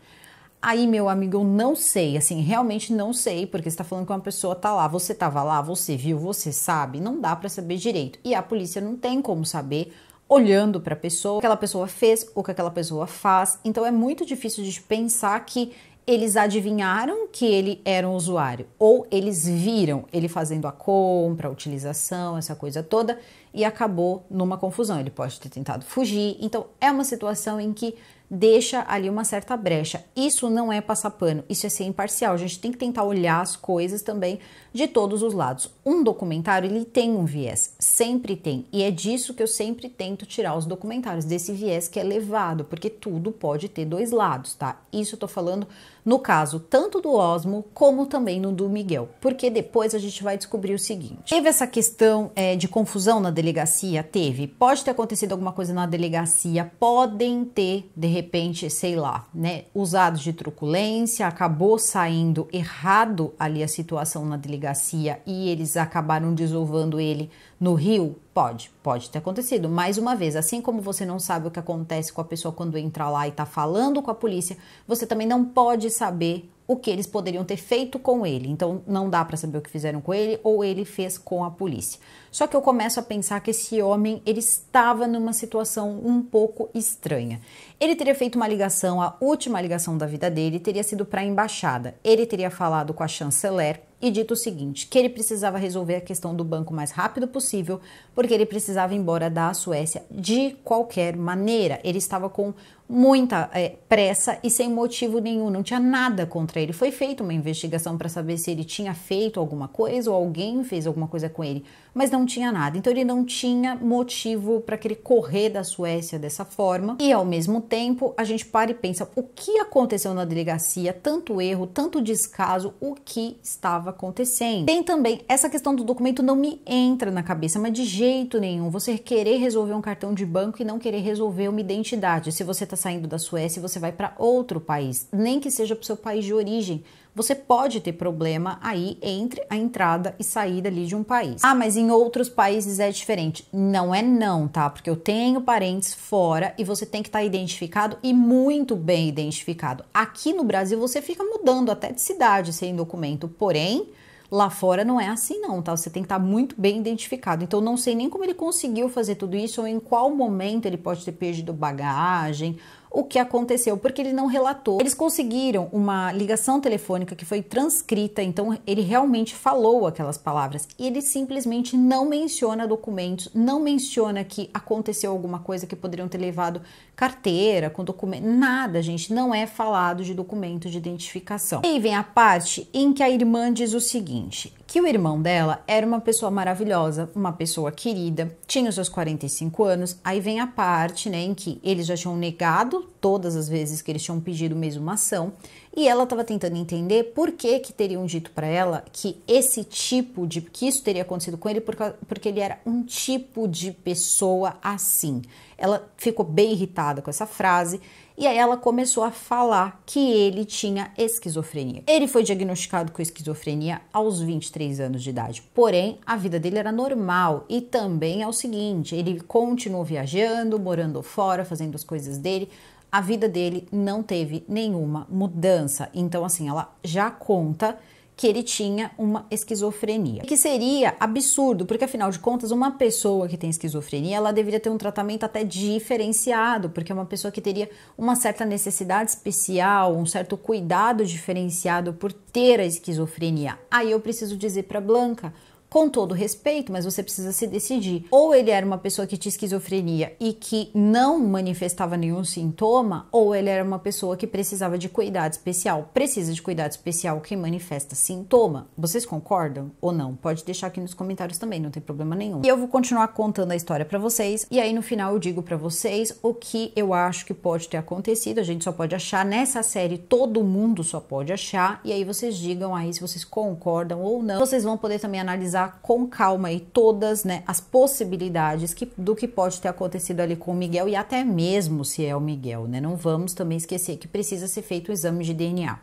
Aí, meu amigo, eu não sei, assim, realmente não sei, porque você tá falando que uma pessoa tá lá, você tava lá, você viu, você sabe, não dá para saber direito. E a polícia não tem como saber olhando para a pessoa, o que aquela pessoa fez, o que aquela pessoa faz. Então é muito difícil de pensar que eles adivinharam que ele era um usuário, ou eles viram ele fazendo a compra, a utilização, essa coisa toda, e acabou numa confusão. Ele pode ter tentado fugir. Então, é uma situação em que deixa ali uma certa brecha. Isso não é passar pano, isso é ser imparcial. A gente tem que tentar olhar as coisas também de todos os lados. Um documentário, ele tem um viés, sempre tem, e é disso que eu sempre tento tirar os documentários, desse viés que é levado, porque tudo pode ter dois lados, tá? Isso eu tô falando no caso tanto do Osmo como também no do Miguel, porque depois a gente vai descobrir o seguinte: teve essa questão é, de confusão na delegacia? Teve. Pode ter acontecido alguma coisa na delegacia, podem ter, de repente, repente, sei lá, né, usados de truculência, acabou saindo errado ali a situação na delegacia e eles acabaram desovando ele no rio? Pode, pode ter acontecido. Mais uma vez, assim como você não sabe o que acontece com a pessoa quando entra lá e tá falando com a polícia, você também não pode saber o que eles poderiam ter feito com ele. Então não dá para saber o que fizeram com ele ou ele fez com a polícia. Só que eu começo a pensar que esse homem ele estava numa situação um pouco estranha. Ele teria feito uma ligação, a última ligação da vida dele teria sido para a embaixada. Ele teria falado com a chanceler e dito o seguinte, que ele precisava resolver a questão do banco o mais rápido possível, porque ele precisava ir embora da Suécia de qualquer maneira. Ele estava com muita é, pressa e sem motivo nenhum, não tinha nada contra ele. Foi feita uma investigação para saber se ele tinha feito alguma coisa ou alguém fez alguma coisa com ele, mas não tinha nada. Então ele não tinha motivo para querer correr da Suécia dessa forma. E ao mesmo tempo, a gente para e pensa o que aconteceu na delegacia, tanto erro, tanto descaso, o que estava acontecendo. Tem também essa questão do documento não me entra na cabeça, mas de jeito nenhum. Você querer resolver um cartão de banco e não querer resolver uma identidade. Se você está saindo da Suécia e você vai para outro país, nem que seja para o seu país de origem, você pode ter problema aí entre a entrada e saída ali de um país. Ah, mas em outros países é diferente. Não é não, tá? Porque eu tenho parentes fora e você tem que estar tá identificado e muito bem identificado. Aqui no Brasil você fica mudando até de cidade sem documento, porém Lá fora não é assim não, tá? Você tem que estar tá muito bem identificado. Então não sei nem como ele conseguiu fazer tudo isso ou em qual momento ele pode ter perdido bagagem, o que aconteceu, porque ele não relatou. Eles conseguiram uma ligação telefônica que foi transcrita, então ele realmente falou aquelas palavras e ele simplesmente não menciona documentos, não menciona que aconteceu alguma coisa que poderiam ter levado carteira com documento, nada, gente, não é falado de documento de identificação. E aí vem a parte em que a irmã diz o seguinte: que o irmão dela era uma pessoa maravilhosa, uma pessoa querida, tinha os seus 45 anos. Aí vem a parte, né, em que eles já tinham negado todas as vezes que eles tinham pedido mesmo uma ação, e ela estava tentando entender por que que teriam dito para ela que esse tipo de que isso teria acontecido com ele porque, porque ele era um tipo de pessoa assim. Ela ficou bem irritada com essa frase e aí ela começou a falar que ele tinha esquizofrenia. Ele foi diagnosticado com esquizofrenia aos 23 anos de idade. Porém, a vida dele era normal e também é o seguinte, ele continuou viajando, morando fora, fazendo as coisas dele, a vida dele não teve nenhuma mudança. Então, assim, ela já conta que ele tinha uma esquizofrenia. Que seria absurdo, porque afinal de contas, uma pessoa que tem esquizofrenia, ela deveria ter um tratamento até diferenciado, porque é uma pessoa que teria uma certa necessidade especial, um certo cuidado diferenciado por ter a esquizofrenia. Aí eu preciso dizer para Blanca, com todo respeito, mas você precisa se decidir. Ou ele era uma pessoa que tinha esquizofrenia e que não manifestava nenhum sintoma, ou ele era uma pessoa que precisava de cuidado especial. Precisa de cuidado especial quem manifesta sintoma. Vocês concordam ou não? Pode deixar aqui nos comentários também, não tem problema nenhum. E eu vou continuar contando a história para vocês e aí no final eu digo para vocês o que eu acho que pode ter acontecido. A gente só pode achar nessa série, todo mundo só pode achar e aí vocês digam aí se vocês concordam ou não. Vocês vão poder também analisar analisar com calma e todas né, as possibilidades que, do que pode ter acontecido ali com o Miguel e até mesmo se é o Miguel, né? Não vamos também esquecer que precisa ser feito o exame de DNA.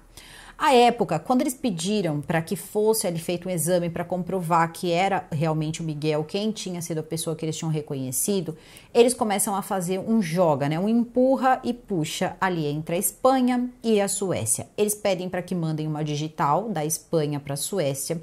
A época, quando eles pediram para que fosse ali feito um exame para comprovar que era realmente o Miguel, quem tinha sido a pessoa que eles tinham reconhecido, eles começam a fazer um joga, né? Um empurra e puxa ali entre a Espanha e a Suécia. Eles pedem para que mandem uma digital da Espanha para a Suécia.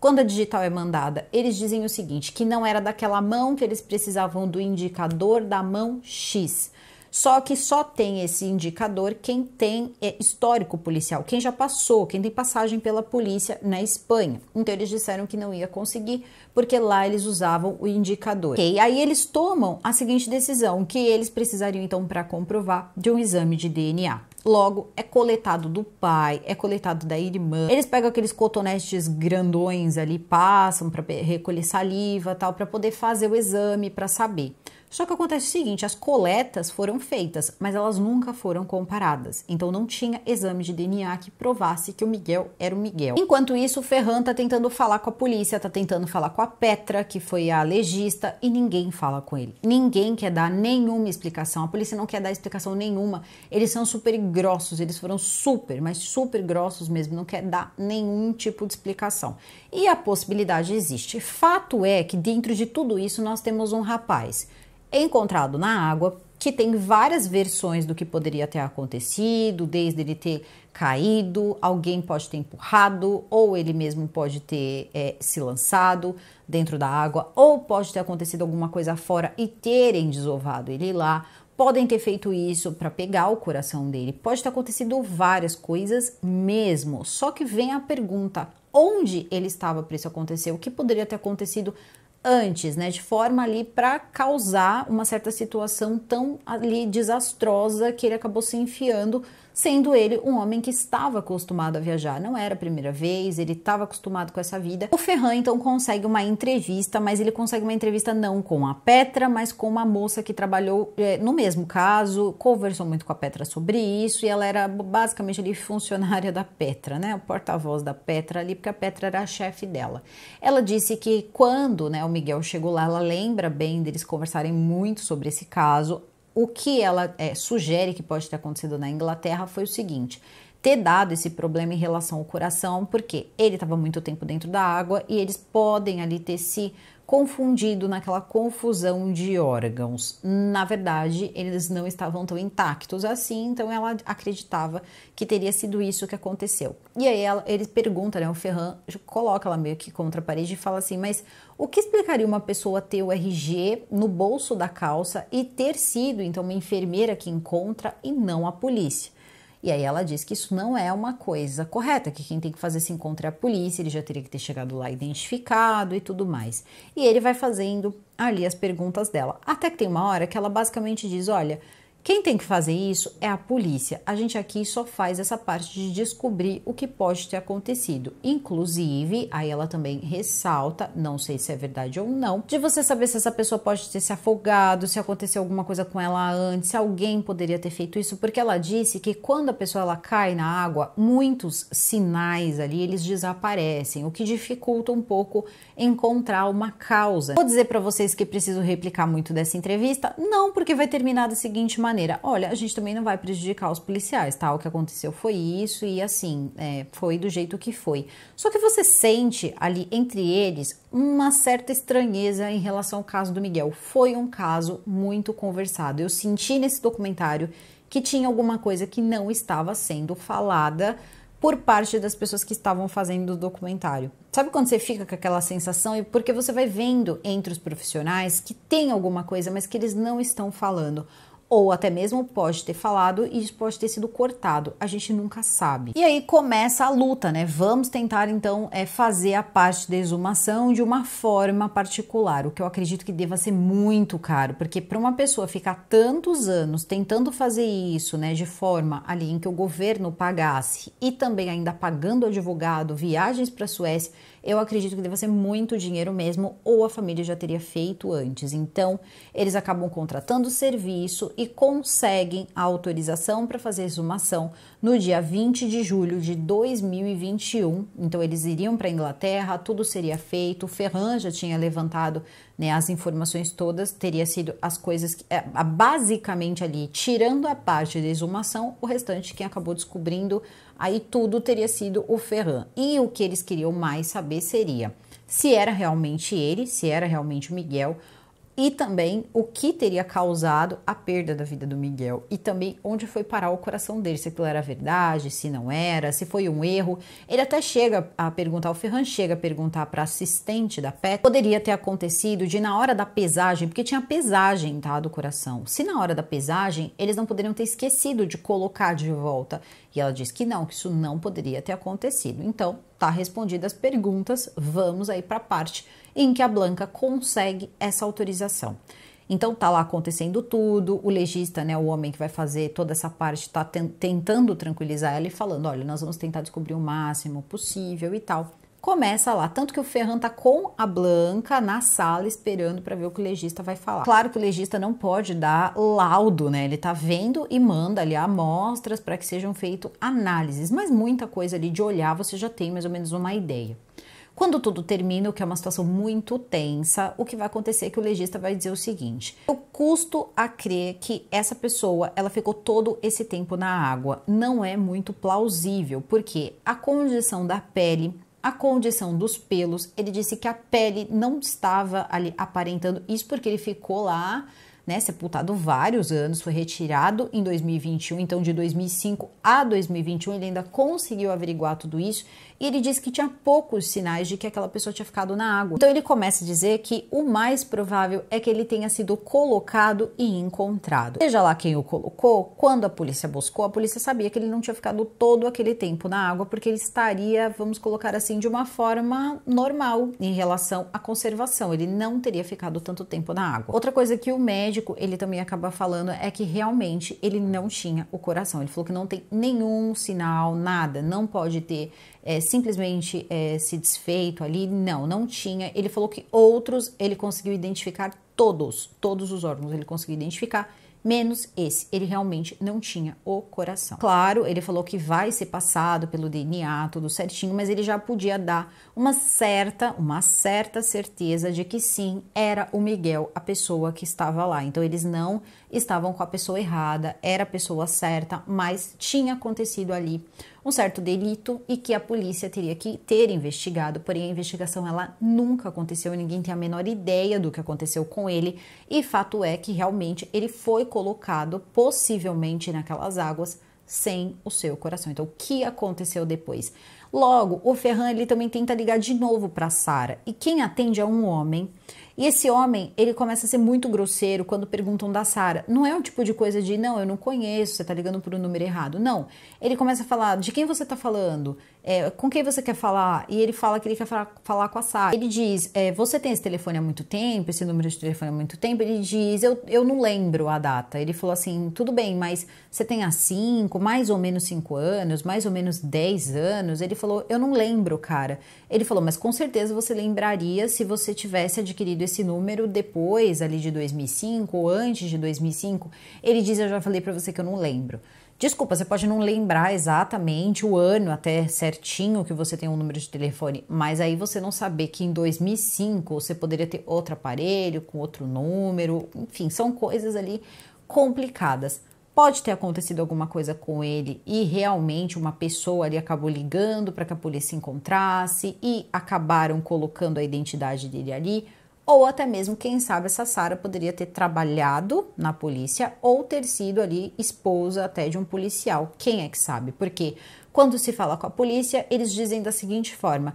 Quando a digital é mandada, eles dizem o seguinte: que não era daquela mão que eles precisavam do indicador da mão X. Só que só tem esse indicador quem tem é, histórico policial, quem já passou, quem tem passagem pela polícia na Espanha. Então eles disseram que não ia conseguir, porque lá eles usavam o indicador. Okay? Aí eles tomam a seguinte decisão, que eles precisariam então para comprovar de um exame de DNA. Logo, é coletado do pai, é coletado da irmã. Eles pegam aqueles cotonetes grandões ali, passam para recolher saliva tal, para poder fazer o exame, para saber. Só que acontece o seguinte: as coletas foram feitas, mas elas nunca foram comparadas. Então não tinha exame de DNA que provasse que o Miguel era o Miguel. Enquanto isso, o Ferran tá tentando falar com a polícia, tá tentando falar com a Petra, que foi a legista, e ninguém fala com ele. Ninguém quer dar nenhuma explicação. A polícia não quer dar explicação nenhuma. Eles são super grossos, eles foram super, mas super grossos mesmo, não quer dar nenhum tipo de explicação. E a possibilidade existe. Fato é que dentro de tudo isso nós temos um rapaz encontrado na água, que tem várias versões do que poderia ter acontecido, desde ele ter caído, alguém pode ter empurrado, ou ele mesmo pode ter é, se lançado dentro da água, ou pode ter acontecido alguma coisa fora e terem desovado ele lá. Podem ter feito isso para pegar o coração dele. Pode ter acontecido várias coisas mesmo. Só que vem a pergunta: onde ele estava para isso acontecer? O que poderia ter acontecido antes, né, de forma ali para causar uma certa situação tão ali desastrosa que ele acabou se enfiando sendo ele um homem que estava acostumado a viajar, não era a primeira vez, ele estava acostumado com essa vida. O Ferran então consegue uma entrevista, mas ele consegue uma entrevista não com a Petra, mas com uma moça que trabalhou é, no mesmo caso, conversou muito com a Petra sobre isso e ela era basicamente ali funcionária da Petra, né, o porta-voz da Petra ali, porque a Petra era a chefe dela. Ela disse que quando, né, o Miguel chegou lá, ela lembra bem deles conversarem muito sobre esse caso, o que ela é, sugere que pode ter acontecido na Inglaterra foi o seguinte: ter dado esse problema em relação ao coração, porque ele estava muito tempo dentro da água e eles podem ali ter se confundido naquela confusão de órgãos. Na verdade, eles não estavam tão intactos assim, então ela acreditava que teria sido isso que aconteceu. E aí ela, ele pergunta, né, o Ferran coloca ela meio que contra a parede e fala assim: "Mas o que explicaria uma pessoa ter o RG no bolso da calça e ter sido então uma enfermeira que encontra e não a polícia?" E aí ela diz que isso não é uma coisa correta, que quem tem que fazer esse encontro é a polícia, ele já teria que ter chegado lá identificado e tudo mais. E ele vai fazendo ali as perguntas dela. Até que tem uma hora que ela basicamente diz: olha, quem tem que fazer isso é a polícia. A gente aqui só faz essa parte de descobrir o que pode ter acontecido. Inclusive, aí ela também ressalta, não sei se é verdade ou não, de você saber se essa pessoa pode ter se afogado, se aconteceu alguma coisa com ela antes, se alguém poderia ter feito isso, porque ela disse que quando a pessoa ela cai na água, muitos sinais ali eles desaparecem, o que dificulta um pouco encontrar uma causa. Vou dizer para vocês que preciso replicar muito dessa entrevista? Não, porque vai terminar da seguinte maneira maneira: olha, a gente também não vai prejudicar os policiais, tá? O que aconteceu foi isso e assim, é, foi do jeito que foi. Só que você sente ali entre eles uma certa estranheza em relação ao caso do Miguel. Foi um caso muito conversado. Eu senti nesse documentário que tinha alguma coisa que não estava sendo falada por parte das pessoas que estavam fazendo o documentário. Sabe quando você fica com aquela sensação e porque você vai vendo entre os profissionais que tem alguma coisa, mas que eles não estão falando? ou até mesmo pode ter falado e isso pode ter sido cortado. A gente nunca sabe. E aí começa a luta, né? Vamos tentar então é fazer a parte da exumação de uma forma particular, o que eu acredito que deva ser muito caro, porque para uma pessoa ficar tantos anos tentando fazer isso, né, de forma ali em que o governo pagasse e também ainda pagando advogado, viagens para a Suécia eu acredito que deva ser muito dinheiro mesmo, ou a família já teria feito antes. Então, eles acabam contratando o serviço e conseguem a autorização para fazer exumação no dia 20 de julho de 2021. Então, eles iriam para a Inglaterra, tudo seria feito. O Ferran já tinha levantado né? As informações todas teria sido as coisas que, é, basicamente ali, tirando a parte de exumação, o restante quem acabou descobrindo aí tudo teria sido o Ferran. E o que eles queriam mais saber seria se era realmente ele, se era realmente o Miguel, e também o que teria causado a perda da vida do Miguel e também onde foi parar o coração dele, se aquilo era verdade, se não era, se foi um erro. Ele até chega a perguntar, o Ferran chega a perguntar para assistente da PET, poderia ter acontecido de na hora da pesagem, porque tinha pesagem tá, do coração, se na hora da pesagem eles não poderiam ter esquecido de colocar de volta. E ela diz que não, que isso não poderia ter acontecido. Então, tá respondidas as perguntas, vamos aí para a parte em que a Blanca consegue essa autorização. Então tá lá acontecendo tudo, o legista, né, o homem que vai fazer toda essa parte, está tentando tranquilizar ela e falando, olha, nós vamos tentar descobrir o máximo possível e tal. Começa lá, tanto que o Ferran tá com a Blanca na sala esperando para ver o que o legista vai falar. Claro que o legista não pode dar laudo, né? Ele tá vendo e manda ali amostras para que sejam feitas análises, mas muita coisa ali de olhar você já tem mais ou menos uma ideia. Quando tudo termina, o que é uma situação muito tensa, o que vai acontecer é que o legista vai dizer o seguinte: eu custo a crer que essa pessoa ela ficou todo esse tempo na água. Não é muito plausível, porque a condição da pele a condição dos pelos. Ele disse que a pele não estava ali aparentando isso porque ele ficou lá, né, sepultado vários anos, foi retirado em 2021, então de 2005 a 2021 ele ainda conseguiu averiguar tudo isso e ele disse que tinha poucos sinais de que aquela pessoa tinha ficado na água. Então ele começa a dizer que o mais provável é que ele tenha sido colocado e encontrado. Seja lá quem o colocou, quando a polícia buscou, a polícia sabia que ele não tinha ficado todo aquele tempo na água porque ele estaria, vamos colocar assim, de uma forma normal em relação à conservação. Ele não teria ficado tanto tempo na água. Outra coisa que o médico, ele também acaba falando é que realmente ele não tinha o coração. Ele falou que não tem nenhum sinal, nada, não pode ter é, simplesmente é, se desfeito ali. Não, não tinha. Ele falou que outros ele conseguiu identificar todos, todos os órgãos ele conseguiu identificar menos esse. Ele realmente não tinha o coração. Claro, ele falou que vai ser passado pelo DNA, tudo certinho, mas ele já podia dar uma certa, uma certa certeza de que sim, era o Miguel a pessoa que estava lá. Então eles não estavam com a pessoa errada, era a pessoa certa, mas tinha acontecido ali um certo delito e que a polícia teria que ter investigado, porém a investigação ela nunca aconteceu, ninguém tem a menor ideia do que aconteceu com ele, e fato é que realmente ele foi colocado possivelmente naquelas águas sem o seu coração. Então, o que aconteceu depois? Logo, o Ferran ele também tenta ligar de novo para Sara, e quem atende é um homem e esse homem, ele começa a ser muito grosseiro quando perguntam da Sara. Não é um tipo de coisa de, não, eu não conheço, você tá ligando por um número errado. Não. Ele começa a falar, de quem você tá falando? é, com quem você quer falar? E ele fala que ele quer falar, falar com a Sara. Ele diz, é, você tem esse telefone há muito tempo, esse número de telefone há muito tempo? Ele diz, eu, eu não lembro a data. Ele falou assim, tudo bem, mas você tem há cinco, mais ou menos cinco anos, mais ou menos dez anos? Ele falou, eu não lembro, cara. Ele falou, mas com certeza você lembraria se você tivesse adquirido esse número depois ali de 2005 ou antes de 2005. Ele diz, eu já falei para você que eu não lembro. Desculpa, você pode não lembrar exatamente o ano até certinho que você tem um número de telefone, mas aí você não saber que em 2005 você poderia ter outro aparelho com outro número, enfim, são coisas ali complicadas. Pode ter acontecido alguma coisa com ele e realmente uma pessoa ali acabou ligando para que a polícia encontrasse e acabaram colocando a identidade dele ali ou até mesmo, quem sabe, essa Sara poderia ter trabalhado na polícia ou ter sido ali esposa até de um policial. Quem é que sabe? Porque quando se fala com a polícia, eles dizem da seguinte forma: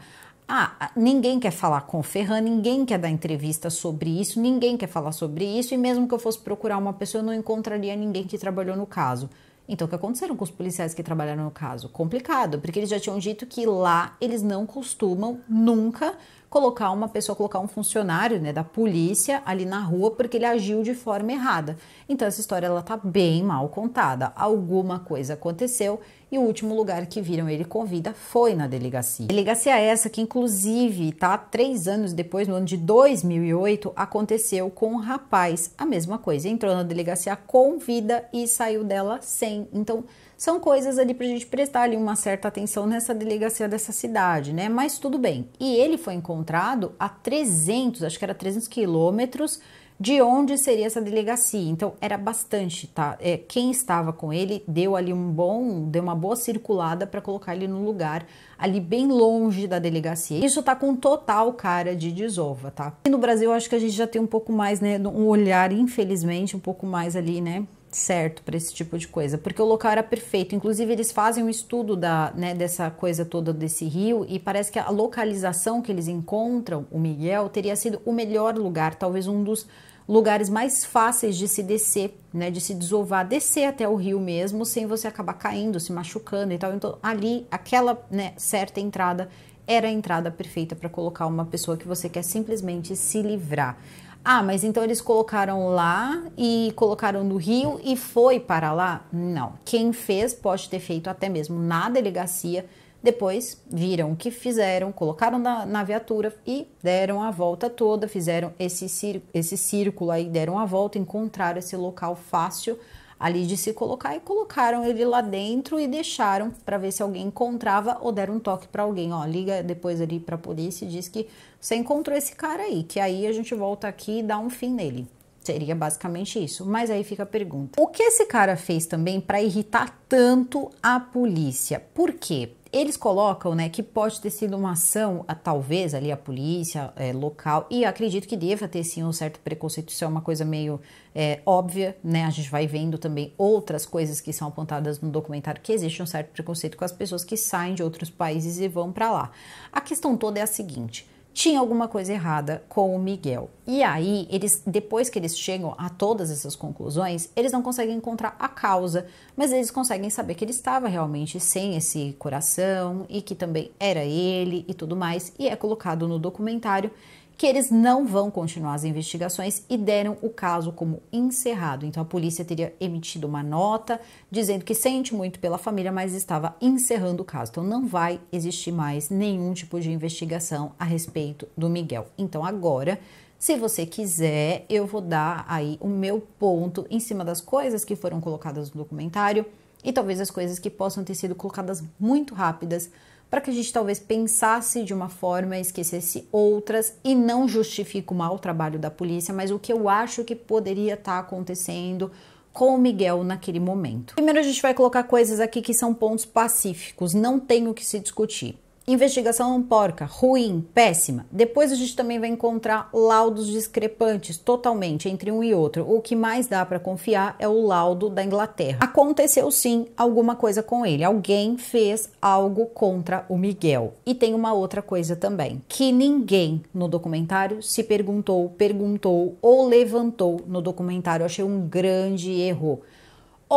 ah, ah, ninguém quer falar com o Ferran, ninguém quer dar entrevista sobre isso, ninguém quer falar sobre isso, e mesmo que eu fosse procurar uma pessoa, eu não encontraria ninguém que trabalhou no caso. Então, o que aconteceram com os policiais que trabalharam no caso? Complicado, porque eles já tinham dito que lá eles não costumam nunca colocar uma pessoa, colocar um funcionário né, da polícia ali na rua porque ele agiu de forma errada. Então essa história ela tá bem mal contada. Alguma coisa aconteceu e o último lugar que viram ele com vida foi na delegacia. Delegacia essa que inclusive, tá, três anos depois, no ano de 2008, aconteceu com um rapaz a mesma coisa. Entrou na delegacia com vida e saiu dela sem. Então são coisas ali para a gente prestar ali uma certa atenção nessa delegacia dessa cidade, né? Mas tudo bem. E ele foi encontrado a 300, acho que era 300 quilômetros de onde seria essa delegacia. Então era bastante, tá? É, quem estava com ele deu ali um bom, deu uma boa circulada para colocar ele no lugar ali bem longe da delegacia. Isso tá com total cara de desova, tá? E no Brasil acho que a gente já tem um pouco mais, né, um olhar infelizmente um pouco mais ali, né, certo para esse tipo de coisa, porque o local era perfeito. Inclusive, eles fazem um estudo da, né, dessa coisa toda desse rio e parece que a localização que eles encontram, o Miguel, teria sido o melhor lugar, talvez um dos lugares mais fáceis de se descer, né, de se desovar, descer até o rio mesmo, sem você acabar caindo, se machucando e tal. Então, ali, aquela né, certa entrada era a entrada perfeita para colocar uma pessoa que você quer simplesmente se livrar. Ah, mas então eles colocaram lá e colocaram no Rio e foi para lá? Não. Quem fez pode ter feito até mesmo na delegacia. Depois viram o que fizeram, colocaram na, na viatura e deram a volta toda, fizeram esse, esse círculo aí, deram a volta, encontraram esse local fácil ali de se colocar e colocaram ele lá dentro e deixaram para ver se alguém encontrava ou deram um toque para alguém, ó, liga depois ali para a polícia e diz que você encontrou esse cara aí, que aí a gente volta aqui e dá um fim nele. Seria basicamente isso. Mas aí fica a pergunta: o que esse cara fez também para irritar tanto a polícia? Por quê? Eles colocam, né, que pode ter sido uma ação, a, talvez ali a polícia é, local, e acredito que deva ter sim um certo preconceito, isso é uma coisa meio é, óbvia, né? A gente vai vendo também outras coisas que são apontadas no documentário que existe um certo preconceito com as pessoas que saem de outros países e vão para lá. A questão toda é a seguinte: tinha alguma coisa errada com o Miguel. E aí, eles depois que eles chegam a todas essas conclusões, eles não conseguem encontrar a causa, mas eles conseguem saber que ele estava realmente sem esse coração e que também era ele e tudo mais, e é colocado no documentário que eles não vão continuar as investigações e deram o caso como encerrado. Então a polícia teria emitido uma nota dizendo que sente muito pela família, mas estava encerrando o caso. Então não vai existir mais nenhum tipo de investigação a respeito do Miguel. Então agora se você quiser, eu vou dar aí o meu ponto em cima das coisas que foram colocadas no documentário e talvez as coisas que possam ter sido colocadas muito rápidas para que a gente talvez pensasse de uma forma, esquecesse outras e não justifique o mau trabalho da polícia, mas o que eu acho que poderia estar tá acontecendo com o Miguel naquele momento. Primeiro a gente vai colocar coisas aqui que são pontos pacíficos, não tem o que se discutir investigação porca, ruim, péssima. Depois a gente também vai encontrar laudos discrepantes totalmente entre um e outro. O que mais dá para confiar é o laudo da Inglaterra. Aconteceu sim alguma coisa com ele. Alguém fez algo contra o Miguel. E tem uma outra coisa também, que ninguém no documentário se perguntou, perguntou ou levantou no documentário. Eu achei um grande erro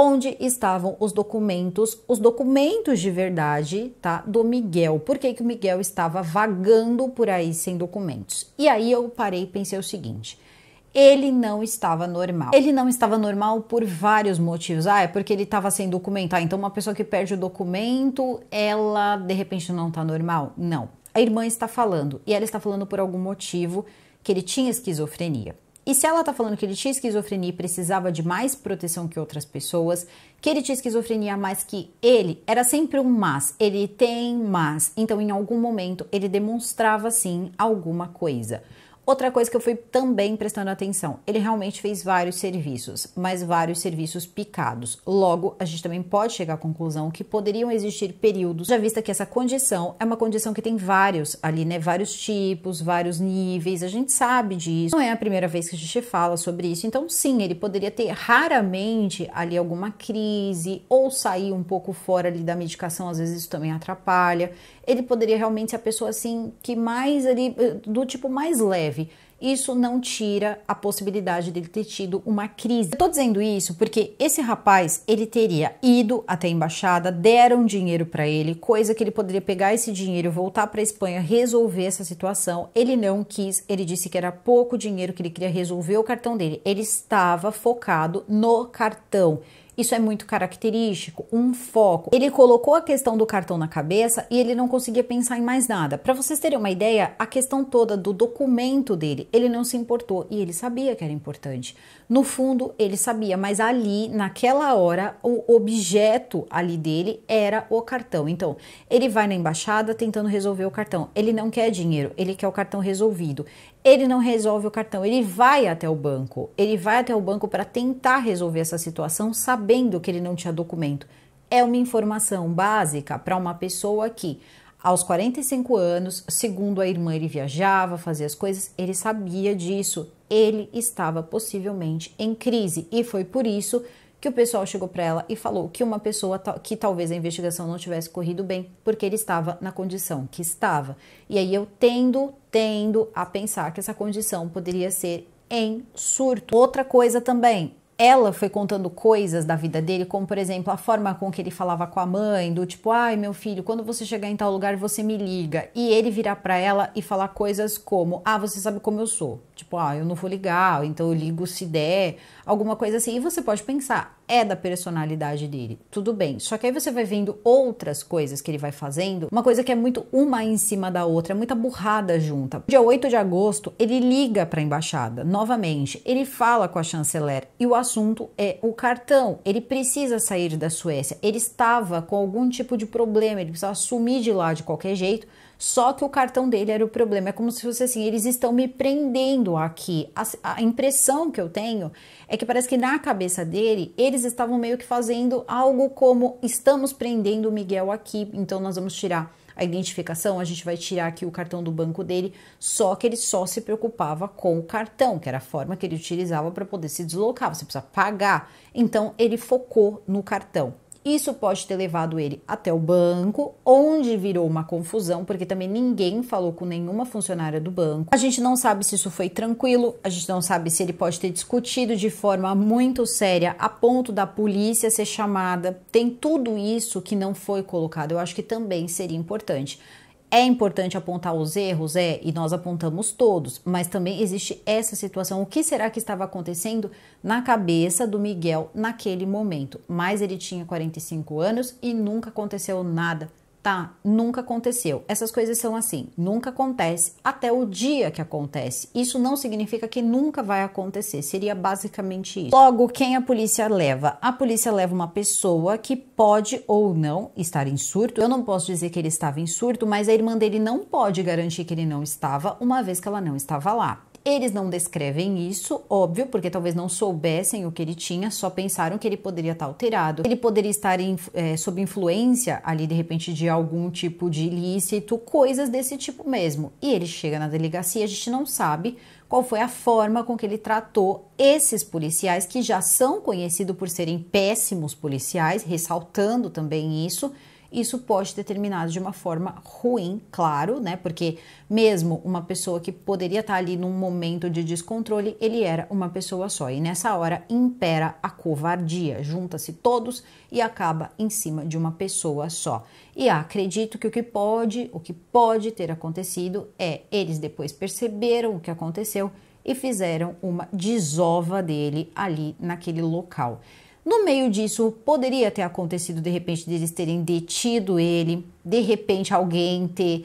onde estavam os documentos, os documentos de verdade, tá? Do Miguel. Por que, que o Miguel estava vagando por aí sem documentos? E aí eu parei e pensei o seguinte ele não estava normal. Ele não estava normal por vários motivos. Ah, é porque ele estava sem documento. Ah, então, uma pessoa que perde o documento, ela de repente não está normal? Não. A irmã está falando e ela está falando por algum motivo que ele tinha esquizofrenia. E se ela está falando que ele tinha esquizofrenia e precisava de mais proteção que outras pessoas, que ele tinha esquizofrenia, mais que ele era sempre um mas, ele tem mas. Então, em algum momento, ele demonstrava sim alguma coisa. Outra coisa que eu fui também prestando atenção, ele realmente fez vários serviços, mas vários serviços picados. Logo, a gente também pode chegar à conclusão que poderiam existir períodos, já vista que essa condição é uma condição que tem vários ali, né? Vários tipos, vários níveis, a gente sabe disso. Não é a primeira vez que a gente fala sobre isso, então sim, ele poderia ter raramente ali alguma crise ou sair um pouco fora ali da medicação, às vezes isso também atrapalha. Ele poderia realmente ser a pessoa assim que mais ali, eh, do tipo mais leve isso não tira a possibilidade dele ter tido uma crise. Eu tô dizendo isso porque esse rapaz, ele teria ido até a embaixada, deram dinheiro para ele, coisa que ele poderia pegar esse dinheiro, voltar para Espanha, resolver essa situação. Ele não quis, ele disse que era pouco dinheiro que ele queria resolver o cartão dele. Ele estava focado no cartão isso é muito característico, um foco. Ele colocou a questão do cartão na cabeça e ele não conseguia pensar em mais nada. Para vocês terem uma ideia, a questão toda do documento dele, ele não se importou e ele sabia que era importante. No fundo, ele sabia, mas ali, naquela hora, o objeto ali dele era o cartão. Então, ele vai na embaixada tentando resolver o cartão. Ele não quer dinheiro, ele quer o cartão resolvido ele não resolve o cartão, ele vai até o banco, ele vai até o banco para tentar resolver essa situação sabendo que ele não tinha documento. É uma informação básica para uma pessoa que, aos 45 anos, segundo a irmã, ele viajava, fazia as coisas, ele sabia disso, ele estava possivelmente em crise e foi por isso que o pessoal chegou para ela e falou que uma pessoa que talvez a investigação não tivesse corrido bem, porque ele estava na condição que estava. E aí eu tendo, tendo a pensar que essa condição poderia ser em surto. Outra coisa também, ela foi contando coisas da vida dele, como por exemplo a forma com que ele falava com a mãe, do tipo, ai meu filho, quando você chegar em tal lugar você me liga. E ele virar para ela e falar coisas como, ah, você sabe como eu sou. Tipo, ah, eu não vou ligar, então eu ligo se der, alguma coisa assim. E você pode pensar, é da personalidade dele. Tudo bem. Só que aí você vai vendo outras coisas que ele vai fazendo, uma coisa que é muito uma em cima da outra, é muita burrada junta. Dia 8 de agosto, ele liga para a embaixada novamente, ele fala com a chanceler e o assunto é o cartão. Ele precisa sair da Suécia. Ele estava com algum tipo de problema, ele precisava sumir de lá de qualquer jeito só que o cartão dele era o problema. É como se fosse assim: eles estão me prendendo aqui. A, a impressão que eu tenho é que parece que na cabeça dele, eles estavam meio que fazendo algo como: estamos prendendo o Miguel aqui, então nós vamos tirar a identificação, a gente vai tirar aqui o cartão do banco dele, só que ele só se preocupava com o cartão, que era a forma que ele utilizava para poder se deslocar, você precisa pagar. Então ele focou no cartão. Isso pode ter levado ele até o banco, onde virou uma confusão, porque também ninguém falou com nenhuma funcionária do banco. A gente não sabe se isso foi tranquilo, a gente não sabe se ele pode ter discutido de forma muito séria a ponto da polícia ser chamada. Tem tudo isso que não foi colocado. Eu acho que também seria importante. É importante apontar os erros, é, e nós apontamos todos, mas também existe essa situação. O que será que estava acontecendo na cabeça do Miguel naquele momento? Mas ele tinha 45 anos e nunca aconteceu nada tá? Nunca aconteceu. Essas coisas são assim, nunca acontece até o dia que acontece. Isso não significa que nunca vai acontecer, seria basicamente isso. Logo, quem a polícia leva? A polícia leva uma pessoa que pode ou não estar em surto. Eu não posso dizer que ele estava em surto, mas a irmã dele não pode garantir que ele não estava, uma vez que ela não estava lá. Eles não descrevem isso, óbvio, porque talvez não soubessem o que ele tinha, só pensaram que ele poderia estar alterado. Ele poderia estar em, é, sob influência ali, de repente, de algum tipo de ilícito, coisas desse tipo mesmo. E ele chega na delegacia, a gente não sabe qual foi a forma com que ele tratou esses policiais que já são conhecidos por serem péssimos policiais, ressaltando também isso isso pode ser determinado de uma forma ruim, claro, né? Porque mesmo uma pessoa que poderia estar ali num momento de descontrole, ele era uma pessoa só. E nessa hora impera a covardia, junta-se todos e acaba em cima de uma pessoa só. E acredito que o que pode, o que pode ter acontecido é eles depois perceberam o que aconteceu e fizeram uma desova dele ali naquele local. No meio disso, poderia ter acontecido de repente deles terem detido ele, de repente alguém ter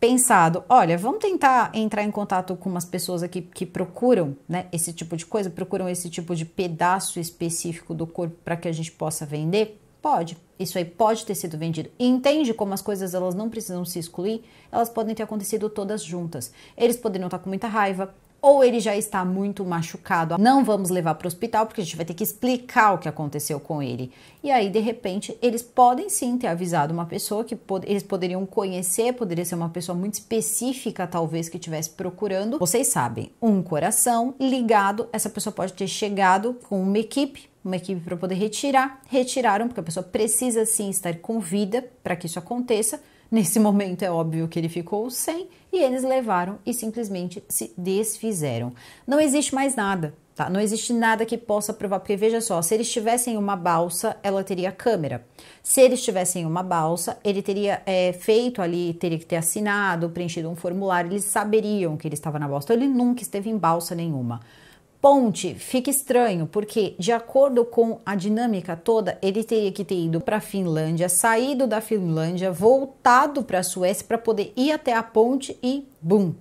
pensado, olha, vamos tentar entrar em contato com umas pessoas aqui que procuram, né, esse tipo de coisa, procuram esse tipo de pedaço específico do corpo para que a gente possa vender? Pode, isso aí pode ter sido vendido. E entende como as coisas elas não precisam se excluir, elas podem ter acontecido todas juntas. Eles poderiam estar com muita raiva, ou ele já está muito machucado, não vamos levar para o hospital porque a gente vai ter que explicar o que aconteceu com ele. E aí, de repente, eles podem sim ter avisado uma pessoa que pod eles poderiam conhecer, poderia ser uma pessoa muito específica, talvez, que estivesse procurando. Vocês sabem, um coração ligado, essa pessoa pode ter chegado com uma equipe uma equipe para poder retirar. Retiraram, porque a pessoa precisa sim estar com vida para que isso aconteça. Nesse momento é óbvio que ele ficou sem e eles levaram e simplesmente se desfizeram. Não existe mais nada. Tá? Não existe nada que possa provar, porque veja só, se eles tivessem uma balsa, ela teria câmera. Se eles tivessem uma balsa, ele teria é, feito ali, teria que ter assinado, preenchido um formulário, eles saberiam que ele estava na balsa. Então, ele nunca esteve em balsa nenhuma. Ponte fica estranho, porque de acordo com a dinâmica toda, ele teria que ter ido para a Finlândia, saído da Finlândia, voltado para a Suécia para poder ir até a ponte e bum,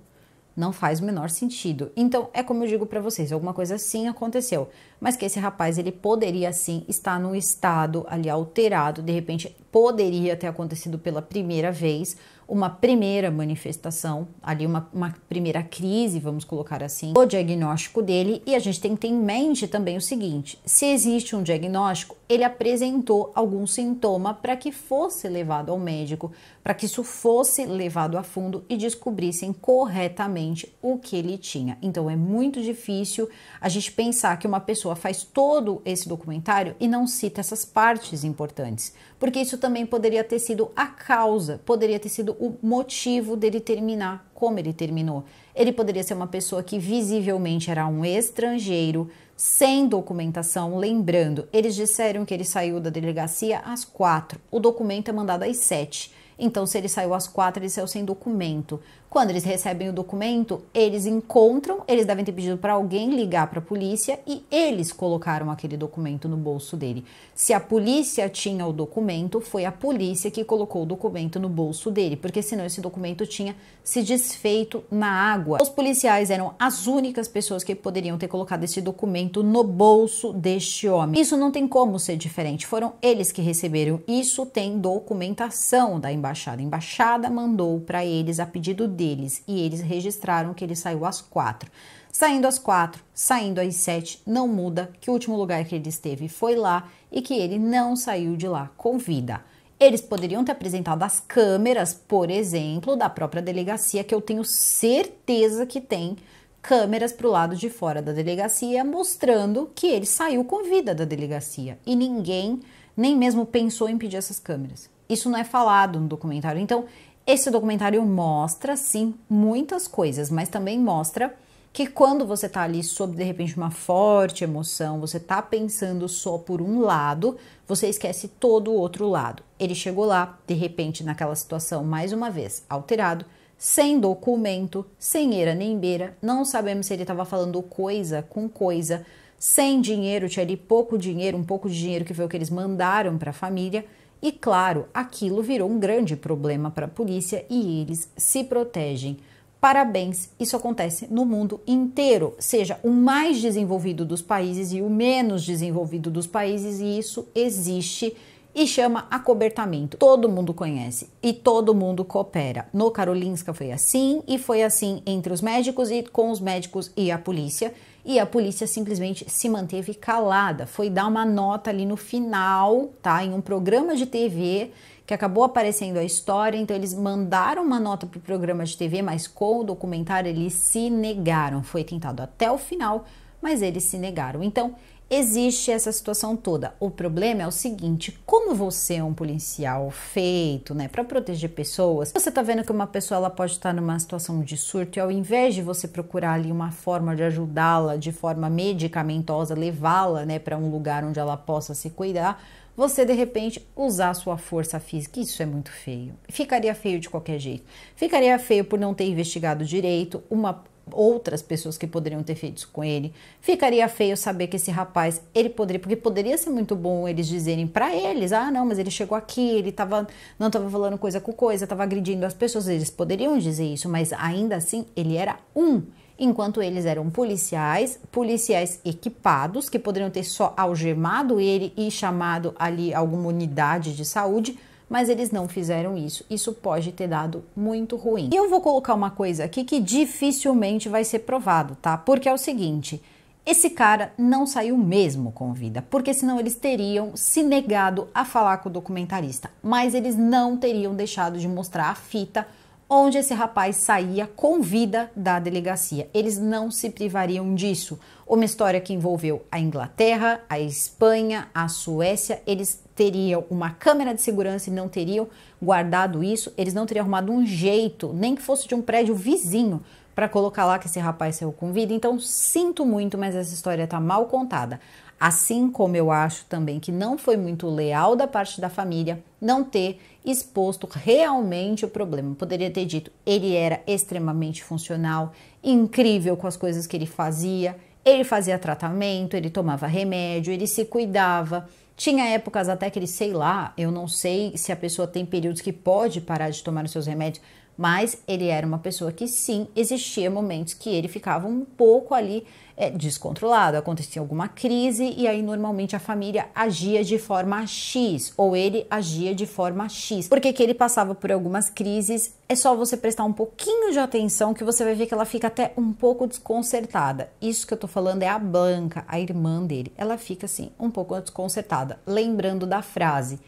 não faz o menor sentido. Então, é como eu digo para vocês, alguma coisa assim aconteceu, mas que esse rapaz ele poderia sim estar num estado ali alterado, de repente poderia ter acontecido pela primeira vez uma primeira manifestação, ali uma, uma primeira crise, vamos colocar assim, o diagnóstico dele e a gente tem que ter em mente também o seguinte: se existe um diagnóstico, ele apresentou algum sintoma para que fosse levado ao médico, para que isso fosse levado a fundo e descobrissem corretamente o que ele tinha. Então é muito difícil a gente pensar que uma pessoa faz todo esse documentário e não cita essas partes importantes, porque isso também poderia ter sido a causa, poderia ter sido o motivo dele terminar como ele terminou. Ele poderia ser uma pessoa que visivelmente era um estrangeiro, sem documentação. Lembrando, eles disseram que ele saiu da delegacia às quatro. O documento é mandado às sete. Então, se ele saiu às quatro, ele saiu sem documento. Quando eles recebem o documento, eles encontram, eles devem ter pedido para alguém ligar para a polícia e eles colocaram aquele documento no bolso dele. Se a polícia tinha o documento, foi a polícia que colocou o documento no bolso dele, porque senão esse documento tinha se desfeito na água. Os policiais eram as únicas pessoas que poderiam ter colocado esse documento no bolso deste homem. Isso não tem como ser diferente, foram eles que receberam. Isso tem documentação da embaixada. A embaixada mandou para eles a pedido deles e eles registraram que ele saiu às quatro. Saindo às quatro, saindo às sete, não muda que o último lugar que ele esteve foi lá e que ele não saiu de lá com vida. Eles poderiam ter apresentado as câmeras, por exemplo, da própria delegacia, que eu tenho certeza que tem câmeras para o lado de fora da delegacia, mostrando que ele saiu com vida da delegacia. E ninguém nem mesmo pensou em pedir essas câmeras. Isso não é falado no documentário. Então, esse documentário mostra, sim, muitas coisas, mas também mostra que quando você está ali sob de repente uma forte emoção, você está pensando só por um lado, você esquece todo o outro lado. Ele chegou lá, de repente, naquela situação, mais uma vez, alterado, sem documento, sem eira nem beira, não sabemos se ele estava falando coisa com coisa, sem dinheiro, tinha ali pouco dinheiro, um pouco de dinheiro que foi o que eles mandaram para a família, e claro, aquilo virou um grande problema para a polícia e eles se protegem. Parabéns, isso acontece no mundo inteiro, seja o mais desenvolvido dos países e o menos desenvolvido dos países, e isso existe e chama acobertamento. Todo mundo conhece e todo mundo coopera. No Karolinska foi assim e foi assim entre os médicos e com os médicos e a polícia e a polícia simplesmente se manteve calada. Foi dar uma nota ali no final, tá? Em um programa de TV que acabou aparecendo a história, então eles mandaram uma nota para o programa de TV, mas com o documentário eles se negaram. Foi tentado até o final, mas eles se negaram. Então, existe essa situação toda. O problema é o seguinte: como você é um policial feito, né, para proteger pessoas, você tá vendo que uma pessoa ela pode estar tá numa situação de surto e ao invés de você procurar ali uma forma de ajudá-la de forma medicamentosa, levá-la, né, para um lugar onde ela possa se cuidar, você de repente usar sua força física, isso é muito feio. Ficaria feio de qualquer jeito. Ficaria feio por não ter investigado direito, uma outras pessoas que poderiam ter feito isso com ele. Ficaria feio saber que esse rapaz, ele poderia, porque poderia ser muito bom eles dizerem para eles, ah, não, mas ele chegou aqui, ele tava, não estava falando coisa com coisa, estava agredindo as pessoas. Eles poderiam dizer isso, mas ainda assim ele era um enquanto eles eram policiais, policiais equipados, que poderiam ter só algemado ele e chamado ali alguma unidade de saúde mas eles não fizeram isso. Isso pode ter dado muito ruim. E eu vou colocar uma coisa aqui que dificilmente vai ser provado, tá? Porque é o seguinte. Esse cara não saiu mesmo com vida, porque senão eles teriam se negado a falar com o documentarista, mas eles não teriam deixado de mostrar a fita onde esse rapaz saía com vida da delegacia. Eles não se privariam disso. Uma história que envolveu a Inglaterra, a Espanha, a Suécia, eles teriam uma câmera de segurança e não teriam guardado isso, eles não teriam arrumado um jeito, nem que fosse de um prédio vizinho, para colocar lá que esse rapaz saiu com vida. Então, sinto muito, mas essa história está mal contada. Assim como eu acho também que não foi muito leal da parte da família não ter exposto realmente o problema. Poderia ter dito, ele era extremamente funcional, incrível com as coisas que ele fazia, ele fazia tratamento, ele tomava remédio, ele se cuidava. Tinha épocas até que ele, sei lá, eu não sei se a pessoa tem períodos que pode parar de tomar os seus remédios, mas ele era uma pessoa que sim, existia momentos que ele ficava um pouco ali é, descontrolado, acontecia alguma crise e aí normalmente a família agia de forma X ou ele agia de forma X. Porque que ele passava por algumas crises, é só você prestar um pouquinho de atenção que você vai ver que ela fica até um pouco desconcertada. Isso que eu tô falando é a Blanca, a irmã dele. Ela fica assim um pouco desconcertada, lembrando da frase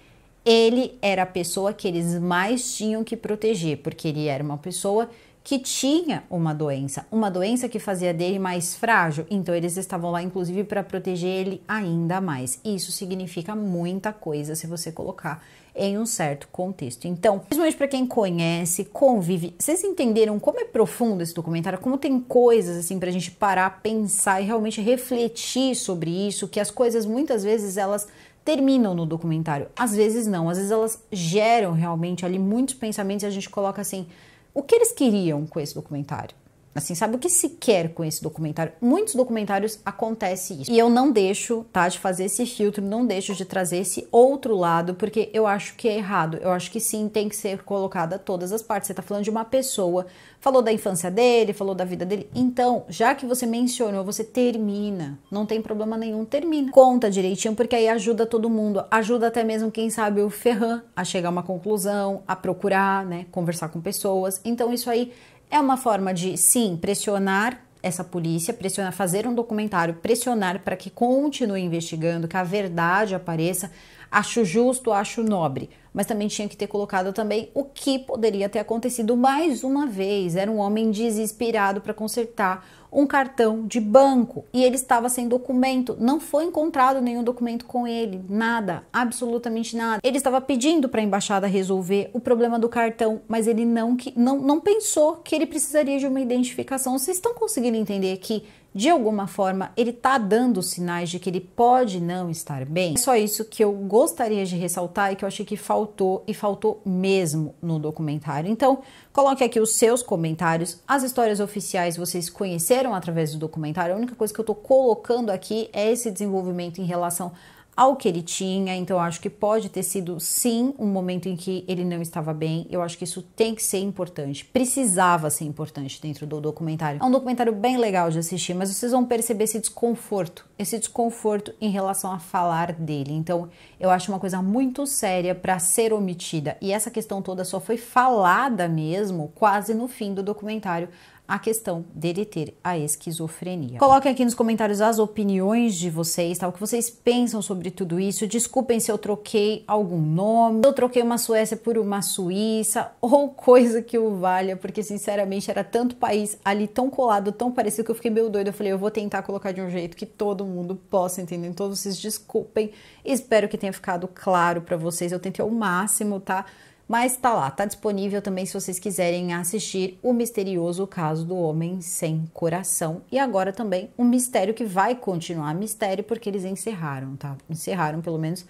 ele era a pessoa que eles mais tinham que proteger, porque ele era uma pessoa que tinha uma doença, uma doença que fazia dele mais frágil. Então eles estavam lá, inclusive, para proteger ele ainda mais. Isso significa muita coisa se você colocar em um certo contexto. Então, principalmente para quem conhece, convive, vocês entenderam como é profundo esse documentário, como tem coisas assim para a gente parar, pensar e realmente refletir sobre isso, que as coisas muitas vezes elas terminam no documentário. Às vezes não, às vezes elas geram realmente ali muitos pensamentos e a gente coloca assim: o que eles queriam com esse documentário? Assim, sabe o que se quer com esse documentário? Muitos documentários acontece isso. E eu não deixo, tá, de fazer esse filtro, não deixo de trazer esse outro lado, porque eu acho que é errado. Eu acho que sim, tem que ser colocada todas as partes. Você tá falando de uma pessoa, falou da infância dele, falou da vida dele. Então, já que você mencionou, você termina. Não tem problema nenhum, termina. Conta direitinho, porque aí ajuda todo mundo. Ajuda até mesmo, quem sabe, o Ferran a chegar a uma conclusão, a procurar, né, conversar com pessoas. Então, isso aí é uma forma de, sim, pressionar essa polícia, pressionar, fazer um documentário, pressionar para que continue investigando, que a verdade apareça acho justo, acho nobre. Mas também tinha que ter colocado também o que poderia ter acontecido mais uma vez. Era um homem desesperado para consertar um cartão de banco e ele estava sem documento. Não foi encontrado nenhum documento com ele, nada, absolutamente nada. Ele estava pedindo para a embaixada resolver o problema do cartão, mas ele não, não, não pensou que ele precisaria de uma identificação. Vocês estão conseguindo entender que de alguma forma ele está dando sinais de que ele pode não estar bem. É só isso que eu gostaria de ressaltar e que eu achei que faltou e faltou mesmo no documentário. Então, coloque aqui os seus comentários. As histórias oficiais vocês conheceram através do documentário. A única coisa que eu estou colocando aqui é esse desenvolvimento em relação ao que ele tinha, então acho que pode ter sido sim um momento em que ele não estava bem. Eu acho que isso tem que ser importante, precisava ser importante dentro do documentário. É um documentário bem legal de assistir, mas vocês vão perceber esse desconforto, esse desconforto em relação a falar dele. Então, eu acho uma coisa muito séria para ser omitida. E essa questão toda só foi falada mesmo quase no fim do documentário, a questão dele ter a esquizofrenia. Coloquem aqui nos comentários as opiniões de vocês, tá? O que vocês pensam sobre tudo isso. Desculpem se eu troquei algum nome, eu troquei uma Suécia por uma Suíça ou coisa que o valha, porque sinceramente era tanto país ali tão colado, tão parecido que eu fiquei meio doido. Eu falei, eu vou tentar colocar de um jeito que todo mundo possa entender. Então vocês desculpem. Espero que tenha ficado claro para vocês. Eu tentei ao máximo, tá? Mas tá lá, tá disponível também se vocês quiserem assistir o misterioso caso do homem sem coração. E agora também um mistério que vai continuar mistério porque eles encerraram, tá? Encerraram pelo menos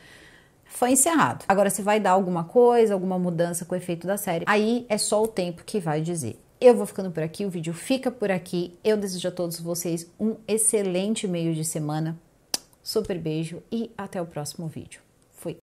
foi encerrado. Agora se vai dar alguma coisa, alguma mudança com o efeito da série, aí é só o tempo que vai dizer. Eu vou ficando por aqui, o vídeo fica por aqui. Eu desejo a todos vocês um excelente meio de semana. Super beijo e até o próximo vídeo.